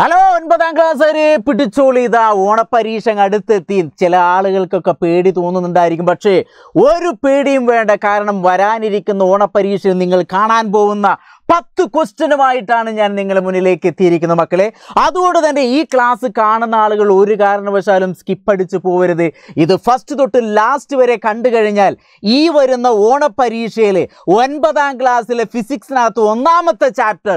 hello ഒൻപതാം ഒരു പിടിച്ചോളി ഇതാ ഓണപരീക്ഷ അടുത്തെത്തി ചില ആളുകൾക്കൊക്കെ പേടി തോന്നുന്നുണ്ടായിരിക്കും പക്ഷേ ഒരു പേടിയും വേണ്ട കാരണം വരാനിരിക്കുന്ന ഓണപരീക്ഷയിൽ നിങ്ങൾ കാണാൻ പോകുന്ന പത്ത് ക്വസ്റ്റ്യനുമായിട്ടാണ് ഞാൻ നിങ്ങളുടെ മുന്നിലേക്ക് എത്തിയിരിക്കുന്നത് മക്കളെ അതുകൊണ്ട് തന്നെ ഈ ക്ലാസ് കാണുന്ന ആളുകൾ ഒരു കാരണവശാലും സ്കിപ്പ് അടിച്ചു പോകരുത് ഇത് ഫസ്റ്റ് തൊട്ട് ലാസ്റ്റ് വരെ കണ്ടു കഴിഞ്ഞാൽ ഈ വരുന്ന ഓണപ്പരീക്ഷയിൽ ഒൻപതാം ക്ലാസ്സിലെ ഫിസിക്സിനകത്ത് ഒന്നാമത്തെ ചാപ്റ്റർ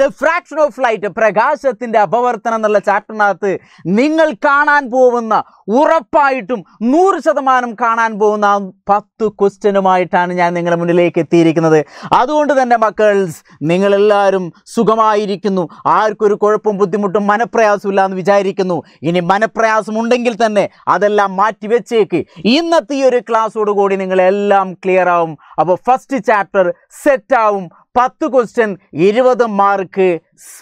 റിഫ്രാക്ഷൻ ഓഫ് ലൈറ്റ് പ്രകാശത്തിൻ്റെ അപവർത്തനം എന്നുള്ള ചാപ്റ്ററിനകത്ത് നിങ്ങൾ കാണാൻ പോകുന്ന ഉറപ്പായിട്ടും നൂറ് ശതമാനം കാണാൻ പോകുന്ന പത്ത് ക്വസ്റ്റ്യനുമായിട്ടാണ് ഞാൻ നിങ്ങളുടെ മുന്നിലേക്ക് എത്തിയിരിക്കുന്നത് അതുകൊണ്ട് തന്നെ മക്കൾസ് നിങ്ങളെല്ലാവരും സുഖമായിരിക്കുന്നു ആർക്കൊരു കുഴപ്പവും ബുദ്ധിമുട്ടും മനപ്രയാസവും ഇല്ല എന്ന് വിചാരിക്കുന്നു ഇനി മനപ്രയാസമുണ്ടെങ്കിൽ ഉണ്ടെങ്കിൽ തന്നെ അതെല്ലാം മാറ്റി വെച്ചേക്ക് ഇന്നത്തെ ഈ ഒരു ക്ലാസ്സോടുകൂടി നിങ്ങളെല്ലാം ക്ലിയർ ആവും അപ്പോൾ ഫസ്റ്റ് ചാപ്റ്റർ സെറ്റ് ആവും പത്ത് ക്വസ്റ്റ്യൻ ഇരുപത് മാർക്ക്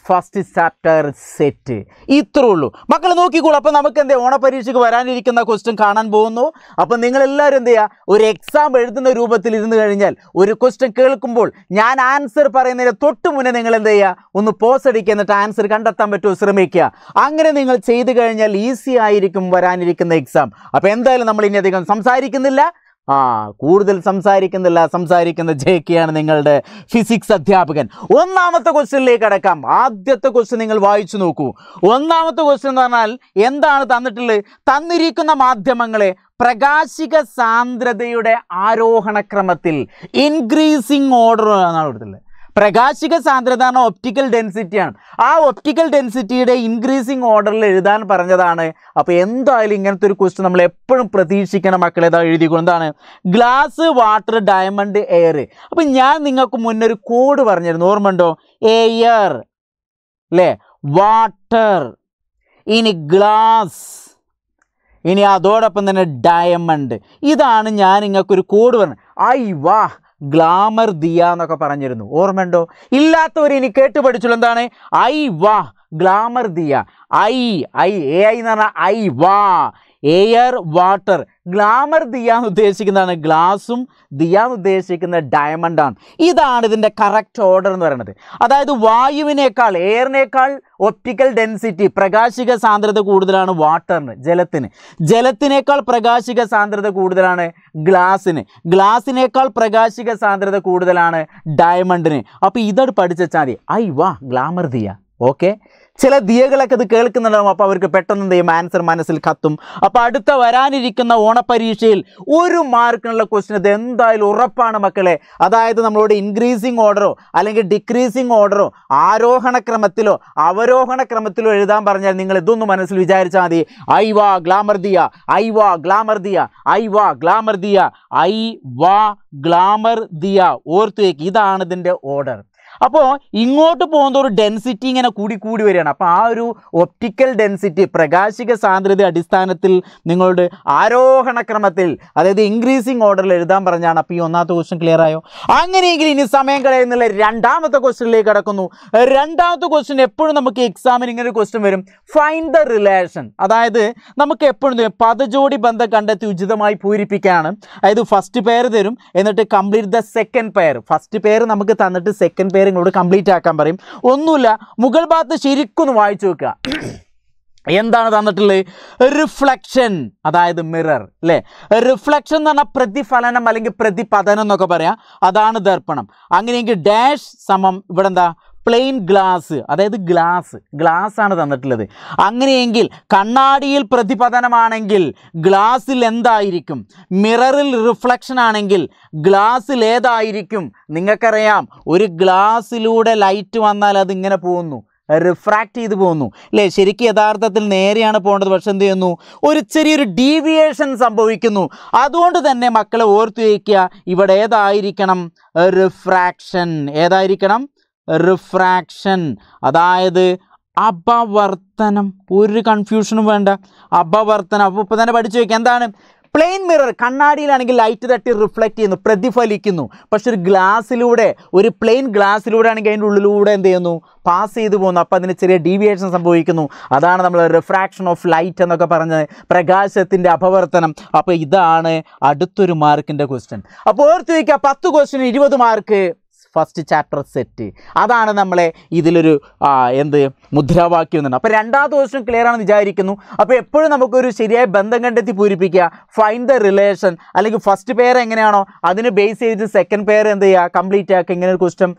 ഫസ്റ്റ് ചാപ്റ്റർ സെറ്റ് ഇത്രേ ഉള്ളൂ മക്കൾ നോക്കിക്കോളൂ അപ്പോൾ നമുക്ക് എന്തേ ഓണപരീക്ഷയ്ക്ക് വരാനിരിക്കുന്ന ക്വസ്റ്റ്യൻ കാണാൻ പോകുന്നു അപ്പോൾ നിങ്ങളെല്ലാവരും എന്ത് ചെയ്യുക ഒരു എക്സാം എഴുതുന്ന രൂപത്തിൽ ഇരുന്ന് കഴിഞ്ഞാൽ ഒരു ക്വസ്റ്റ്യൻ കേൾക്കുമ്പോൾ ഞാൻ ആൻസർ പറയുന്നതിന് തൊട്ട് മുന്നേ നിങ്ങൾ എന്ത് ചെയ്യുക ഒന്ന് പോസ് അടിക്കുക എന്നിട്ട് ആൻസർ കണ്ടെത്താൻ പറ്റുമോ ശ്രമിക്കുക അങ്ങനെ നിങ്ങൾ ചെയ്തു കഴിഞ്ഞാൽ ഈസി ആയിരിക്കും വരാനിരിക്കുന്ന എക്സാം അപ്പോൾ എന്തായാലും നമ്മൾ ഇനി അധികം സംസാരിക്കുന്നില്ല ആ കൂടുതൽ സംസാരിക്കുന്നില്ല സംസാരിക്കുന്ന കെ ആണ് നിങ്ങളുടെ ഫിസിക്സ് അധ്യാപകൻ ഒന്നാമത്തെ ക്വസ്റ്റ്യനിലേക്ക് അടക്കാം ആദ്യത്തെ ക്വസ്റ്റ്യൻ നിങ്ങൾ വായിച്ചു നോക്കൂ ഒന്നാമത്തെ ക്വസ്റ്റ്യൻ എന്ന് പറഞ്ഞാൽ എന്താണ് തന്നിട്ടുള്ളത് തന്നിരിക്കുന്ന മാധ്യമങ്ങളെ പ്രകാശിക സാന്ദ്രതയുടെ ആരോഹണക്രമത്തിൽ ഇൻക്രീസിങ് ഓർഡർ എന്നാണ് കൊടുത്തിട്ടുള്ളത് പ്രകാശിക സാന്ദ്രത എന്ന ഒപ്റ്റിക്കൽ ഡെൻസിറ്റിയാണ് ആ ഒപ്റ്റിക്കൽ ഡെൻസിറ്റിയുടെ ഇൻക്രീസിങ് ഓർഡറിൽ എഴുതാൻ പറഞ്ഞതാണ് അപ്പോൾ എന്തായാലും ഇങ്ങനത്തെ ഒരു ക്വസ്റ്റ്യൻ നമ്മൾ എപ്പോഴും പ്രതീക്ഷിക്കണം മക്കളെ ഇതാ എഴുതിക്കൊണ്ടാണ് ഗ്ലാസ് വാട്ടർ ഡയമണ്ട് എയർ അപ്പം ഞാൻ നിങ്ങൾക്ക് മുന്നൊരു കോഡ് പറഞ്ഞിരുന്നു ഓർമ്മയുണ്ടോ എയർ അല്ലേ വാട്ടർ ഇനി ഗ്ലാസ് ഇനി അതോടൊപ്പം തന്നെ ഡയമണ്ട് ഇതാണ് ഞാൻ നിങ്ങൾക്കൊരു കോഡ് പറഞ്ഞത് ഐ വാഹ് ഗ്ലാമർ ദിയ എന്നൊക്കെ പറഞ്ഞിരുന്നു ഓർമ്മയുണ്ടോ ഇല്ലാത്തവർ ഇനി കേട്ട് പഠിച്ചുള്ള എന്താണ് ഐ വാ ഗ്ലാമർ ദിയ ഐ ഐ എ ഐ എന്ന് പറഞ്ഞാൽ ഐ വാ എയർ വാട്ടർ ഗ്ലാമർ ദിയ ഉദ്ദേശിക്കുന്നതാണ് ഗ്ലാസും ദിയ ഉദ്ദേശിക്കുന്ന ഡയമണ്ടാണ് ഇതാണ് ഇതിൻ്റെ കറക്റ്റ് ഓർഡർ എന്ന് പറയുന്നത് അതായത് വായുവിനേക്കാൾ എയറിനേക്കാൾ ഒപ്റ്റിക്കൽ ഡെൻസിറ്റി പ്രകാശിക സാന്ദ്രത കൂടുതലാണ് വാട്ടറിന് ജലത്തിന് ജലത്തിനേക്കാൾ പ്രകാശിക സാന്ദ്രത കൂടുതലാണ് ഗ്ലാസിന് ഗ്ലാസിനേക്കാൾ പ്രകാശിക സാന്ദ്രത കൂടുതലാണ് ഡയമണ്ടിന് അപ്പോൾ ഇതോട് പഠിച്ചാൽ മതി ഐ വാ ഗ്ലാമർ ദിയ ഓക്കെ ചില ദിയകളൊക്കെ അത് കേൾക്കുന്നുണ്ടാവും അപ്പോൾ അവർക്ക് പെട്ടെന്ന് എന്ത് ചെയ്യും ആൻസർ മനസ്സിൽ കത്തും അപ്പോൾ അടുത്ത വരാനിരിക്കുന്ന ഓണപരീക്ഷയിൽ ഒരു മാർക്കിനുള്ള ക്വസ്റ്റ്യൻ ഇത് എന്തായാലും ഉറപ്പാണ് മക്കളെ അതായത് നമ്മളോട് ഇൻക്രീസിങ് ഓർഡറോ അല്ലെങ്കിൽ ഡിക്രീസിങ് ഓർഡറോ ആരോഹണ ക്രമത്തിലോ അവരോഹണ ക്രമത്തിലോ എഴുതാൻ പറഞ്ഞാൽ നിങ്ങൾ ഇതൊന്നും മനസ്സിൽ വിചാരിച്ചാൽ മതി ഐ വാ ഗ്ലാമർ ദിയ ഐ വാ ഗ്ലാമർ ദിയ ഐ വാ ഗ്ലാമർ ദിയ ഐ വാ ഗ്ലാമർ ദിയ ഇതാണ് ഇതിൻ്റെ ഓർഡർ അപ്പോൾ ഇങ്ങോട്ട് പോകുന്നതോറും ഡെൻസിറ്റി ഇങ്ങനെ കൂടി കൂടി വരികയാണ് അപ്പോൾ ആ ഒരു ഒപ്റ്റിക്കൽ ഡെൻസിറ്റി പ്രകാശിക സാന്ദ്രത അടിസ്ഥാനത്തിൽ നിങ്ങളുടെ ആരോഹണ ക്രമത്തിൽ അതായത് ഇൻക്രീസിങ് ഓർഡറിൽ എഴുതാൻ പറഞ്ഞാണ് അപ്പോൾ ഈ ഒന്നാമത്തെ ക്വസ്റ്റ്യൻ ക്ലിയർ ആയോ അങ്ങനെയെങ്കിൽ ഇനി സമയം കളയുന്നില്ല രണ്ടാമത്തെ ക്വസ്റ്റ്യനിലേക്ക് കടക്കുന്നു രണ്ടാമത്തെ ക്വസ്റ്റ്യൻ എപ്പോഴും നമുക്ക് എക്സാമിന് ഇങ്ങനെ ഒരു ക്വസ്റ്റ്യൻ വരും ഫൈൻ ദ റിലേഷൻ അതായത് നമുക്ക് എപ്പോഴും പദജോടി ബന്ധം കണ്ടെത്തി ഉചിതമായി പൂരിപ്പിക്കുകയാണ് അതായത് ഫസ്റ്റ് പെയർ തരും എന്നിട്ട് complete the second pair first pair നമുക്ക് തന്നിട്ട് സെക്കൻഡ് പെയർ കാര്യങ്ങളോട് കംപ്ലീറ്റ് ആക്കാൻ പറയും ഒന്നുമില്ല മുഗൾ ഭാഗത്ത് ഒന്ന് വായിച്ചു വെക്കുക എന്താണ് തന്നിട്ടുള്ളത് റിഫ്ലക്ഷൻ അതായത് മിറർ അല്ലേ റിഫ്ലക്ഷൻ എന്ന് പറഞ്ഞാൽ പ്രതിഫലനം അല്ലെങ്കിൽ പ്രതിപതനം എന്നൊക്കെ പറയാം അതാണ് ദർപ്പണം അങ്ങനെയെങ്കിൽ ഡാഷ് സമം ഇവിടെ എന്താ പ്ലെയിൻ ഗ്ലാസ് അതായത് ഗ്ലാസ് ഗ്ലാസ് ആണ് തന്നിട്ടുള്ളത് അങ്ങനെയെങ്കിൽ കണ്ണാടിയിൽ പ്രതിപതനമാണെങ്കിൽ ഗ്ലാസ്സിൽ എന്തായിരിക്കും മിററിൽ റിഫ്ലക്ഷൻ ആണെങ്കിൽ ഗ്ലാസ്സിൽ ഏതായിരിക്കും നിങ്ങൾക്കറിയാം ഒരു ഗ്ലാസ്സിലൂടെ ലൈറ്റ് വന്നാൽ അതിങ്ങനെ പോകുന്നു റിഫ്രാക്റ്റ് ചെയ്ത് പോകുന്നു അല്ലേ ശരിക്കും യഥാർത്ഥത്തിൽ നേരെയാണ് പോകേണ്ടത് പക്ഷെ എന്ത് ചെയ്യുന്നു ഒരു ചെറിയൊരു ഡീവിയേഷൻ സംഭവിക്കുന്നു അതുകൊണ്ട് തന്നെ മക്കളെ ഓർത്തു വയ്ക്കുക ഇവിടെ ഏതായിരിക്കണം റിഫ്രാക്ഷൻ ഏതായിരിക്കണം റിഫ്രാക്ഷൻ അതായത് അപവർത്തനം ഒരു കൺഫ്യൂഷനും വേണ്ട അപവർത്തനം അപ്പോൾ ഇപ്പോൾ തന്നെ പഠിച്ചു വയ്ക്കുക എന്താണ് പ്ലെയിൻ മിറർ കണ്ണാടിയിലാണെങ്കിൽ ലൈറ്റ് തട്ടി റിഫ്ലക്റ്റ് ചെയ്യുന്നു പ്രതിഫലിക്കുന്നു പക്ഷെ ഒരു ഗ്ലാസ്സിലൂടെ ഒരു പ്ലെയിൻ ഗ്ലാസ്സിലൂടെ ആണെങ്കിൽ അതിൻ്റെ ഉള്ളിലൂടെ എന്ത് ചെയ്യുന്നു പാസ് ചെയ്തു പോകുന്നു അപ്പോൾ അതിന് ചെറിയ ഡീവിയേഷൻ സംഭവിക്കുന്നു അതാണ് നമ്മൾ റിഫ്രാക്ഷൻ ഓഫ് ലൈറ്റ് എന്നൊക്കെ പറഞ്ഞത് പ്രകാശത്തിൻ്റെ അപവർത്തനം അപ്പോൾ ഇതാണ് അടുത്തൊരു മാർക്കിൻ്റെ ക്വസ്റ്റ്യൻ അപ്പോൾ ഓർത്ത് വയ്ക്കുക പത്ത് ക്വസ്റ്റിന് ഇരുപത് മാർക്ക് ഫസ്റ്റ് ചാപ്റ്റർ സെറ്റ് അതാണ് നമ്മളെ ഇതിലൊരു എന്ത് മുദ്രാവാക്യം എന്നുണ്ട് അപ്പോൾ രണ്ടാമത്തെ ദിവസം ക്ലിയർ ആണെന്ന് വിചാരിക്കുന്നു അപ്പോൾ എപ്പോഴും നമുക്കൊരു ശരിയായ ബന്ധം കണ്ടെത്തി പൂരിപ്പിക്കുക ഫൈൻഡ് ദ റിലേഷൻ അല്ലെങ്കിൽ ഫസ്റ്റ് പെയർ എങ്ങനെയാണോ അതിന് ബേസ് ചെയ്ത് സെക്കൻഡ് പെയർ എന്ത് ചെയ്യുക കംപ്ലീറ്റ് ആക്കുക ഇങ്ങനെ ഒരു ക്വസ്റ്റം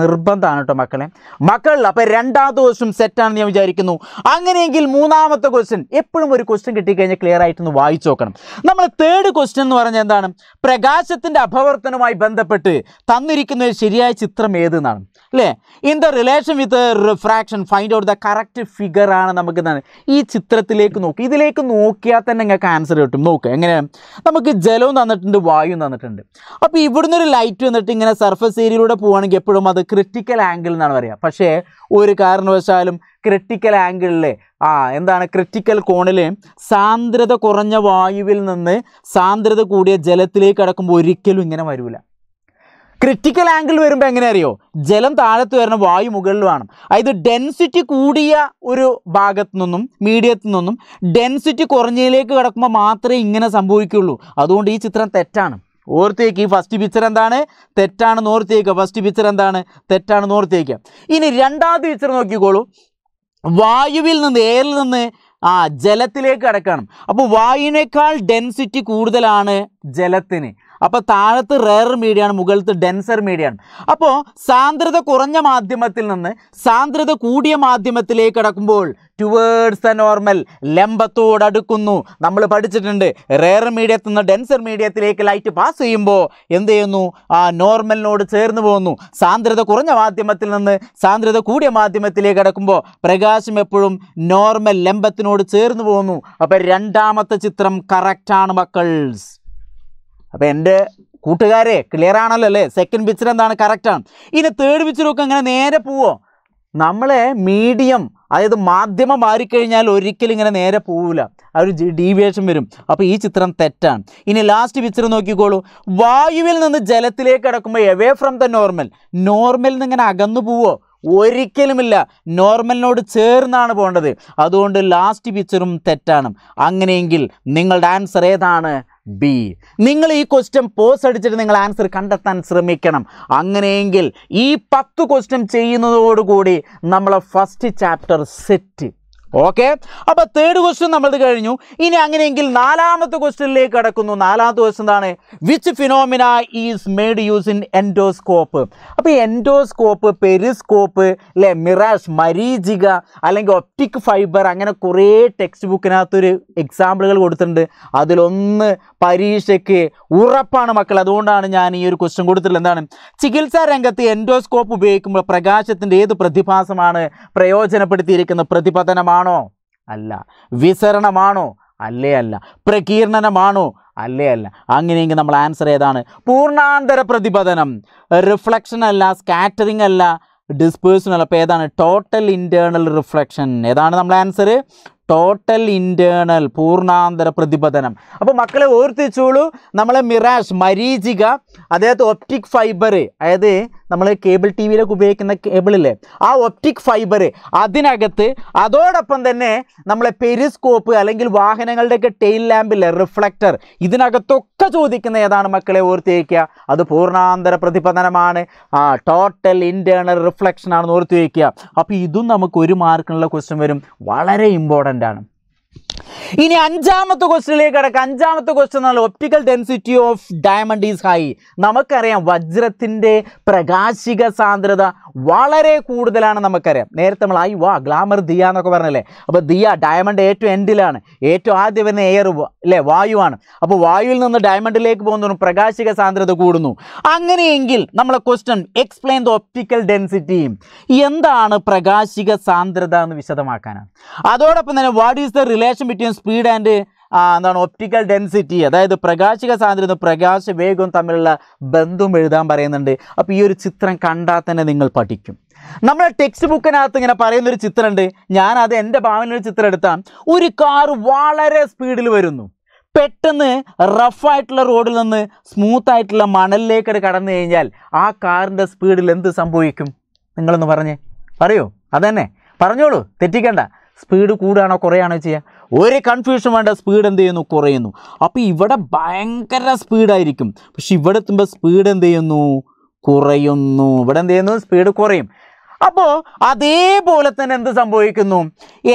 നിർബന്ധമാണ് കേട്ടോ മക്കളെ മക്കൾ അപ്പോൾ രണ്ടാമത്തെ ക്വസ്റ്റ്യൻ സെറ്റാണെന്ന് ഞാൻ വിചാരിക്കുന്നു അങ്ങനെയെങ്കിൽ മൂന്നാമത്തെ ക്വസ്റ്റ്യൻ എപ്പോഴും ഒരു ക്വസ്റ്റ്യൻ കിട്ടിക്കഴിഞ്ഞാൽ ക്ലിയർ ഒന്ന് വായിച്ചു നോക്കണം നമ്മൾ തേർഡ് ക്വസ്റ്റ്യൻ എന്ന് പറഞ്ഞാൽ എന്താണ് പ്രകാശത്തിൻ്റെ അപവർത്തനവുമായി ബന്ധപ്പെട്ട് തന്നിരിക്കുന്ന ഒരു ശരിയായ ചിത്രം ഏതെന്നാണ് അല്ലേ in the relation with refraction find out the correct figure ആണ് നമുക്ക് എന്താണ് ഈ ചിത്രത്തിലേക്ക് നോക്കി ഇതിലേക്ക് നോക്കിയാൽ തന്നെ നിങ്ങൾക്ക് ആൻസർ കിട്ടും നോക്ക് എങ്ങനെയാണ് നമുക്ക് ജലവും തന്നിട്ടുണ്ട് വായുവും തന്നിട്ടുണ്ട് അപ്പോൾ ഇവിടുന്ന് ഒരു ലൈറ്റ് വന്നിട്ട് ഇങ്ങനെ സർഫസ് ഏരിയയിലൂടെ പോവുകയാണെങ്കിൽ എപ്പോഴും അത് ക്രിറ്റിക്കൽ ആംഗിൾ എന്നാണ് പറയുക പക്ഷേ ഒരു കാരണവശാലും ക്രിറ്റിക്കൽ ആംഗിളിലെ ആ എന്താണ് ക്രിറ്റിക്കൽ കോണിൽ സാന്ദ്രത കുറഞ്ഞ വായുവിൽ നിന്ന് സാന്ദ്രത കൂടിയ ജലത്തിലേക്ക് കടക്കുമ്പോൾ ഒരിക്കലും ഇങ്ങനെ വരില്ല ക്രിറ്റിക്കൽ ആംഗിൾ വരുമ്പോൾ എങ്ങനെ അറിയോ ജലം താഴത്ത് വരണം വായു മുകളിൽ വേണം അതായത് ഡെൻസിറ്റി കൂടിയ ഒരു ഭാഗത്തു നിന്നും മീഡിയത്തിൽ നിന്നും ഡെൻസിറ്റി കുറഞ്ഞതിലേക്ക് കിടക്കുമ്പോൾ മാത്രമേ ഇങ്ങനെ സംഭവിക്കുകയുള്ളൂ അതുകൊണ്ട് ഈ ചിത്രം തെറ്റാണ് ഓർത്തേക്ക് ഈ ഫസ്റ്റ് പിക്ചർ എന്താണ് തെറ്റാണെന്ന് ഓർത്തേക്ക് ഫസ്റ്റ് പിക്ചർ എന്താണ് തെറ്റാണെന്ന് ഓർത്തേക്ക് ഇനി രണ്ടാമത്തെ പിക്ചർ നോക്കിക്കോളൂ വായുവിൽ നിന്ന് എയറിൽ നിന്ന് ആ ജലത്തിലേക്ക് അടക്കണം അപ്പോൾ വായുവിനേക്കാൾ ഡെൻസിറ്റി കൂടുതലാണ് ജലത്തിന് അപ്പോൾ താഴത്ത് റെയർ മീഡിയമാണ് മുകളിൽ ഡെൻസർ ആണ് അപ്പോൾ സാന്ദ്രത കുറഞ്ഞ മാധ്യമത്തിൽ നിന്ന് സാന്ദ്രത കൂടിയ മാധ്യമത്തിലേക്ക് കടക്കുമ്പോൾ ടുവേർഡ്സ് ദ നോർമൽ അടുക്കുന്നു നമ്മൾ പഠിച്ചിട്ടുണ്ട് റെയർ മീഡിയത്തിൽ നിന്ന് ഡെൻസർ മീഡിയത്തിലേക്ക് ലൈറ്റ് പാസ് ചെയ്യുമ്പോൾ എന്ത് ചെയ്യുന്നു ആ നോർമലിനോട് ചേർന്ന് പോകുന്നു സാന്ദ്രത കുറഞ്ഞ മാധ്യമത്തിൽ നിന്ന് സാന്ദ്രത കൂടിയ മാധ്യമത്തിലേക്ക് കടക്കുമ്പോൾ പ്രകാശം എപ്പോഴും നോർമൽ ലംബത്തിനോട് ചേർന്ന് പോകുന്നു അപ്പോൾ രണ്ടാമത്തെ ചിത്രം കറക്റ്റാണ് മക്കൾസ് അപ്പോൾ എൻ്റെ കൂട്ടുകാരെ ക്ലിയർ ആണല്ലോ അല്ലേ സെക്കൻഡ് പിക്ചർ എന്താണ് കറക്റ്റാണ് ഇനി തേർഡ് പിക്ചർ നോക്കുക അങ്ങനെ നേരെ പോവോ നമ്മളെ മീഡിയം അതായത് മാധ്യമം മാറിക്കഴിഞ്ഞാൽ ഒരിക്കലും ഇങ്ങനെ നേരെ പോവില്ല ആ ഒരു ഡീവിയേഷൻ വരും അപ്പോൾ ഈ ചിത്രം തെറ്റാണ് ഇനി ലാസ്റ്റ് പിക്ചർ നോക്കിക്കോളൂ വായുവിൽ നിന്ന് ജലത്തിലേക്ക് കിടക്കുമ്പോൾ എവേ ഫ്രം ദ നോർമൽ നോർമലിൽ നിന്ന് ഇങ്ങനെ അകന്നു പോവോ ഒരിക്കലുമില്ല നോർമലിനോട് ചേർന്നാണ് പോകേണ്ടത് അതുകൊണ്ട് ലാസ്റ്റ് പിക്ചറും തെറ്റാണ് അങ്ങനെയെങ്കിൽ നിങ്ങളുടെ ആൻസർ ഏതാണ് ബി നിങ്ങൾ ഈ ക്വസ്റ്റ്യൻ പോസ് അടിച്ചിട്ട് നിങ്ങൾ ആൻസർ കണ്ടെത്താൻ ശ്രമിക്കണം അങ്ങനെയെങ്കിൽ ഈ പത്ത് ക്വസ്റ്റ്യൻ ചെയ്യുന്നതോടുകൂടി നമ്മളെ ഫസ്റ്റ് ചാപ്റ്റർ സെറ്റ് ഓക്കെ അപ്പോൾ തേർഡ് ക്വസ്റ്റ്യൻ നമ്മളത് കഴിഞ്ഞു ഇനി അങ്ങനെയെങ്കിൽ നാലാമത്തെ ക്വസ്റ്റ്യനിലേക്ക് കടക്കുന്നു നാലാമത്തെ ക്വസ്റ്റ്യൻ എന്താണ് which phenomena is made use in endoscope അപ്പോൾ എൻഡോസ്കോപ്പ് പെരിസ്കോപ്പ് അല്ലെ മിറാഷ് മരീചിക അല്ലെങ്കിൽ ഒപ്റ്റിക് ഫൈബർ അങ്ങനെ കുറേ ടെക്സ്റ്റ് ബുക്കിനകത്തൊരു എക്സാമ്പിളുകൾ കൊടുത്തിട്ടുണ്ട് അതിലൊന്ന് പരീക്ഷയ്ക്ക് ഉറപ്പാണ് മക്കൾ അതുകൊണ്ടാണ് ഞാൻ ഈ ഒരു ക്വസ്റ്റ്യൻ കൊടുത്തിട്ടുള്ളത് എന്താണ് ചികിത്സാ രംഗത്ത് എൻഡോസ്കോപ്പ് ഉപയോഗിക്കുമ്പോൾ പ്രകാശത്തിൻ്റെ ഏത് പ്രതിഭാസമാണ് പ്രയോജനപ്പെടുത്തിയിരിക്കുന്നത് പ്രതിപതനമാണോ അല്ല വിസരണമാണോ അല്ലേ അല്ല പ്രകീർണനമാണോ അല്ലേ അല്ല അങ്ങനെയെങ്കിൽ നമ്മൾ ആൻസർ ഏതാണ് പൂർണ്ണാന്തര പ്രതിപതനം റിഫ്ലക്ഷൻ അല്ല സ്കാറ്ററിംഗ് അല്ല ഡിസ്പേഴ്സണൽ അപ്പോൾ ഏതാണ് ടോട്ടൽ ഇൻറ്റേർണൽ റിഫ്ലക്ഷൻ ഏതാണ് നമ്മൾ ആൻസർ ടോട്ടൽ ഇൻറ്റേണൽ പൂർണ്ണാന്തര പ്രതിപതനം അപ്പോൾ മക്കളെ ഓർത്തിച്ചോളൂ നമ്മളെ മിറാഷ് മരീചിക അതായത് ഒപ്റ്റിക് ഫൈബർ അതായത് നമ്മൾ കേബിൾ ടി വിയിലൊക്കെ ഉപയോഗിക്കുന്ന കേബിളില്ലേ ആ ഒപ്റ്റിക് ഫൈബർ അതിനകത്ത് അതോടൊപ്പം തന്നെ നമ്മളെ പെരിസ്കോപ്പ് അല്ലെങ്കിൽ വാഹനങ്ങളുടെയൊക്കെ ടെയിൽ ലാമ്പില്ലേ റിഫ്ലക്ടർ ഇതിനകത്തൊക്കെ ചോദിക്കുന്ന ഏതാണ് മക്കളെ ഓർത്തിവയ്ക്കുക അത് പൂർണ്ണാന്തര പ്രതിപതനമാണ് ആ ടോട്ടൽ ഇൻറ്റേണൽ റിഫ്ലക്ഷൻ ആണെന്ന് ഓർത്തിവയ്ക്കുക അപ്പോൾ ഇതും നമുക്ക് ഒരു മാർക്കിനുള്ള ക്വസ്റ്റ്യൻ വരും വളരെ ഇമ്പോർട്ടൻ്റ് ആണ് ഇനി അഞ്ചാമത്തെ ക്വസ്റ്റിനിലേക്ക് കിടക്കാം അഞ്ചാമത്തെ ക്വസ്റ്റ്യൻ എന്നാൽ optical density of diamond is high നമുക്കറിയാം വജ്രത്തിൻ്റെ പ്രകാശിക സാന്ദ്രത വളരെ കൂടുതലാണ് നമുക്കറിയാം നേരത്തെ നമ്മൾ ഐ വാ ഗ്ലാമർ ദിയ എന്നൊക്കെ പറഞ്ഞല്ലേ അപ്പോൾ ദിയ ഡയമണ്ട് ഏറ്റവും എൻഡിലാണ് ഏറ്റവും ആദ്യം വരുന്ന എയർ അല്ലേ വായുവാണ് അപ്പോൾ വായുവിൽ നിന്ന് ഡയമണ്ടിലേക്ക് പോകുന്നതും പ്രകാശിക സാന്ദ്രത കൂടുന്നു അങ്ങനെയെങ്കിൽ നമ്മളെ question explain the optical density എന്താണ് പ്രകാശിക സാന്ദ്രത എന്ന് വിശദമാക്കാനാണ് അതോടൊപ്പം തന്നെ what is the relation between speed and എന്താണ് ഒപ്റ്റിക്കൽ ഡെൻസിറ്റി അതായത് പ്രകാശിക സാന്ദ്രത പ്രകാശ വേഗവും തമ്മിലുള്ള ബന്ധം എഴുതാൻ പറയുന്നുണ്ട് അപ്പോൾ ഈ ഒരു ചിത്രം കണ്ടാൽ തന്നെ നിങ്ങൾ പഠിക്കും നമ്മുടെ ടെക്സ്റ്റ് ബുക്കിനകത്ത് ഇങ്ങനെ പറയുന്നൊരു ചിത്രമുണ്ട് ഞാനത് എൻ്റെ ഭാവനൊരു ചിത്രം എടുത്താൽ ഒരു കാർ വളരെ സ്പീഡിൽ വരുന്നു പെട്ടെന്ന് റഫായിട്ടുള്ള റോഡിൽ നിന്ന് സ്മൂത്ത് ആയിട്ടുള്ള മണലിലേക്ക് കടന്നു കഴിഞ്ഞാൽ ആ കാറിൻ്റെ സ്പീഡിൽ എന്ത് സംഭവിക്കും നിങ്ങളൊന്ന് പറഞ്ഞേ പറയോ അതന്നെ പറഞ്ഞോളൂ തെറ്റിക്കണ്ട സ്പീഡ് കൂടുകയാണോ കുറയാണോ ചെയ്യുക ഒരു കൺഫ്യൂഷൻ വേണ്ട സ്പീഡ് എന്ത് ചെയ്യുന്നു കുറയുന്നു അപ്പോൾ ഇവിടെ ഭയങ്കര സ്പീഡായിരിക്കും പക്ഷെ ഇവിടെ എത്തുമ്പോൾ സ്പീഡ് എന്ത് ചെയ്യുന്നു കുറയുന്നു ഇവിടെ എന്ത് ചെയ്യുന്നു സ്പീഡ് കുറയും അപ്പോൾ അതേപോലെ തന്നെ എന്ത് സംഭവിക്കുന്നു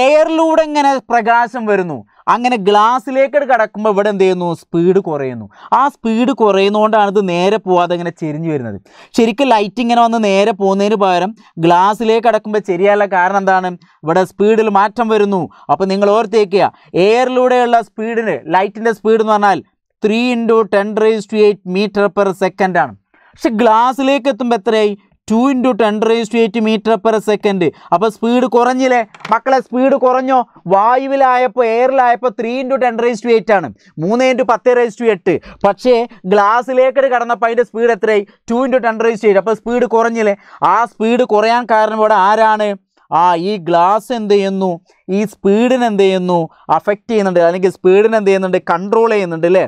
എയറിലൂടെ ഇങ്ങനെ പ്രകാശം വരുന്നു അങ്ങനെ ഗ്ലാസ്സിലേക്ക് കടക്കുമ്പോൾ ഇവിടെ എന്ത് ചെയ്യുന്നു സ്പീഡ് കുറയുന്നു ആ സ്പീഡ് കുറയുന്നതുകൊണ്ടാണ് ഇത് നേരെ പോവാതെ ഇങ്ങനെ ചെരിഞ്ഞു വരുന്നത് ശരിക്കും ലൈറ്റ് ഇങ്ങനെ വന്ന് നേരെ പോകുന്നതിന് പകരം ഗ്ലാസ്സിലേക്ക് കടക്കുമ്പോൾ ശരിയായുള്ള കാരണം എന്താണ് ഇവിടെ സ്പീഡിൽ മാറ്റം വരുന്നു അപ്പോൾ നിങ്ങൾ ഓർത്തേക്കുക എയറിലൂടെയുള്ള സ്പീഡിന് ലൈറ്റിൻ്റെ സ്പീഡ് എന്ന് പറഞ്ഞാൽ three into ten raise to eight metre per സെക്കൻഡാണ് പക്ഷെ ഗ്ലാസ്സിലേക്ക് എത്തുമ്പോൾ എത്രയായി two into ten raise to eight metre per second അപ്പോൾ സ്പീഡ് കുറഞ്ഞില്ലേ മക്കളെ സ്പീഡ് കുറഞ്ഞോ വായുവിലായപ്പോൾ എയറിലായപ്പോൾ three into ten raise to eight ആണ് മൂന്ന് ഇൻറ്റു പത്ത് റേസ് ടു എട്ട് പക്ഷേ ഗ്ലാസ്സിലേക്ക് കടന്നപ്പോൾ അതിൻ്റെ സ്പീഡ് എത്രയായി two into ten raise to eight അപ്പോൾ സ്പീഡ് കുറഞ്ഞില്ലേ ആ സ്പീഡ് കുറയാൻ കാരണം ഇവിടെ ആരാണ് ആ ഈ ഗ്ലാസ് എന്ത് ചെയ്യുന്നു ഈ സ്പീഡിനെന്ത് ചെയ്യുന്നു അഫക്റ്റ് ചെയ്യുന്നുണ്ട് അല്ലെങ്കിൽ സ്പീഡിനെന്ത് ചെയ്യുന്നുണ്ട് കൺട്രോൾ ചെയ്യുന്നുണ്ട് അല്ലേ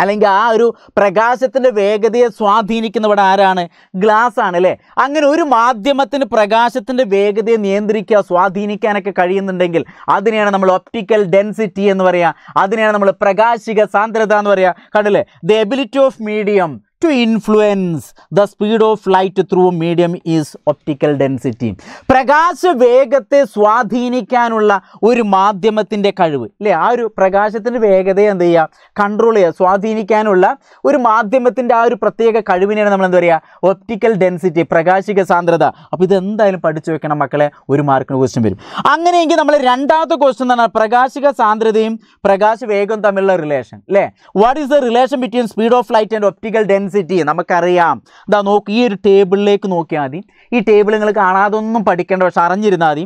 അല്ലെങ്കിൽ ആ ഒരു പ്രകാശത്തിൻ്റെ വേഗതയെ സ്വാധീനിക്കുന്നവിടെ ആരാണ് ഗ്ലാസ് ആണ് അല്ലേ അങ്ങനെ ഒരു മാധ്യമത്തിന് പ്രകാശത്തിൻ്റെ വേഗതയെ നിയന്ത്രിക്കുക സ്വാധീനിക്കാനൊക്കെ കഴിയുന്നുണ്ടെങ്കിൽ അതിനെയാണ് നമ്മൾ ഒപ്റ്റിക്കൽ ഡെൻസിറ്റി എന്ന് പറയുക അതിനെയാണ് നമ്മൾ പ്രകാശിക സാന്ദ്രത എന്ന് പറയുക കണ്ടില്ലേ the ability of medium to influence the speed of light through medium is optical density പ്രകാശ വേഗത്തെ സ്വാധീനിക്കാനുള്ള ഒരു മാധ്യമത്തിൻ്റെ കഴിവ് അല്ലേ ആ ഒരു പ്രകാശത്തിൻ്റെ വേഗതയെ എന്ത് ചെയ്യുക കൺട്രോൾ ചെയ്യുക സ്വാധീനിക്കാനുള്ള ഒരു മാധ്യമത്തിൻ്റെ ആ ഒരു പ്രത്യേക കഴിവിനെയാണ് നമ്മൾ എന്താ പറയുക ഒപ്റ്റിക്കൽ ഡെൻസിറ്റി പ്രകാശിക സാന്ദ്രത അപ്പോൾ ഇതെന്തായാലും പഠിച്ചു വെക്കണം മക്കളെ ഒരു മാർക്കിന് ക്വസ്റ്റ്യൻ വരും അങ്ങനെയെങ്കിൽ നമ്മൾ രണ്ടാമത്തെ ക്വസ്റ്റ്യൻ പറഞ്ഞാൽ പ്രകാശിക സാന്ദ്രതയും പ്രകാശ വേഗവും തമ്മിലുള്ള റിലേഷൻ അല്ലേ what is the relation between speed of light and optical density intensity നമുക്കറിയാം എന്താ നോക്ക് ഈ ഒരു ടേബിളിലേക്ക് നോക്കിയാൽ മതി ഈ ടേബിൾ നിങ്ങൾ കാണാതെ ഒന്നും പഠിക്കേണ്ട പക്ഷെ അറിഞ്ഞിരുന്നാൽ മതി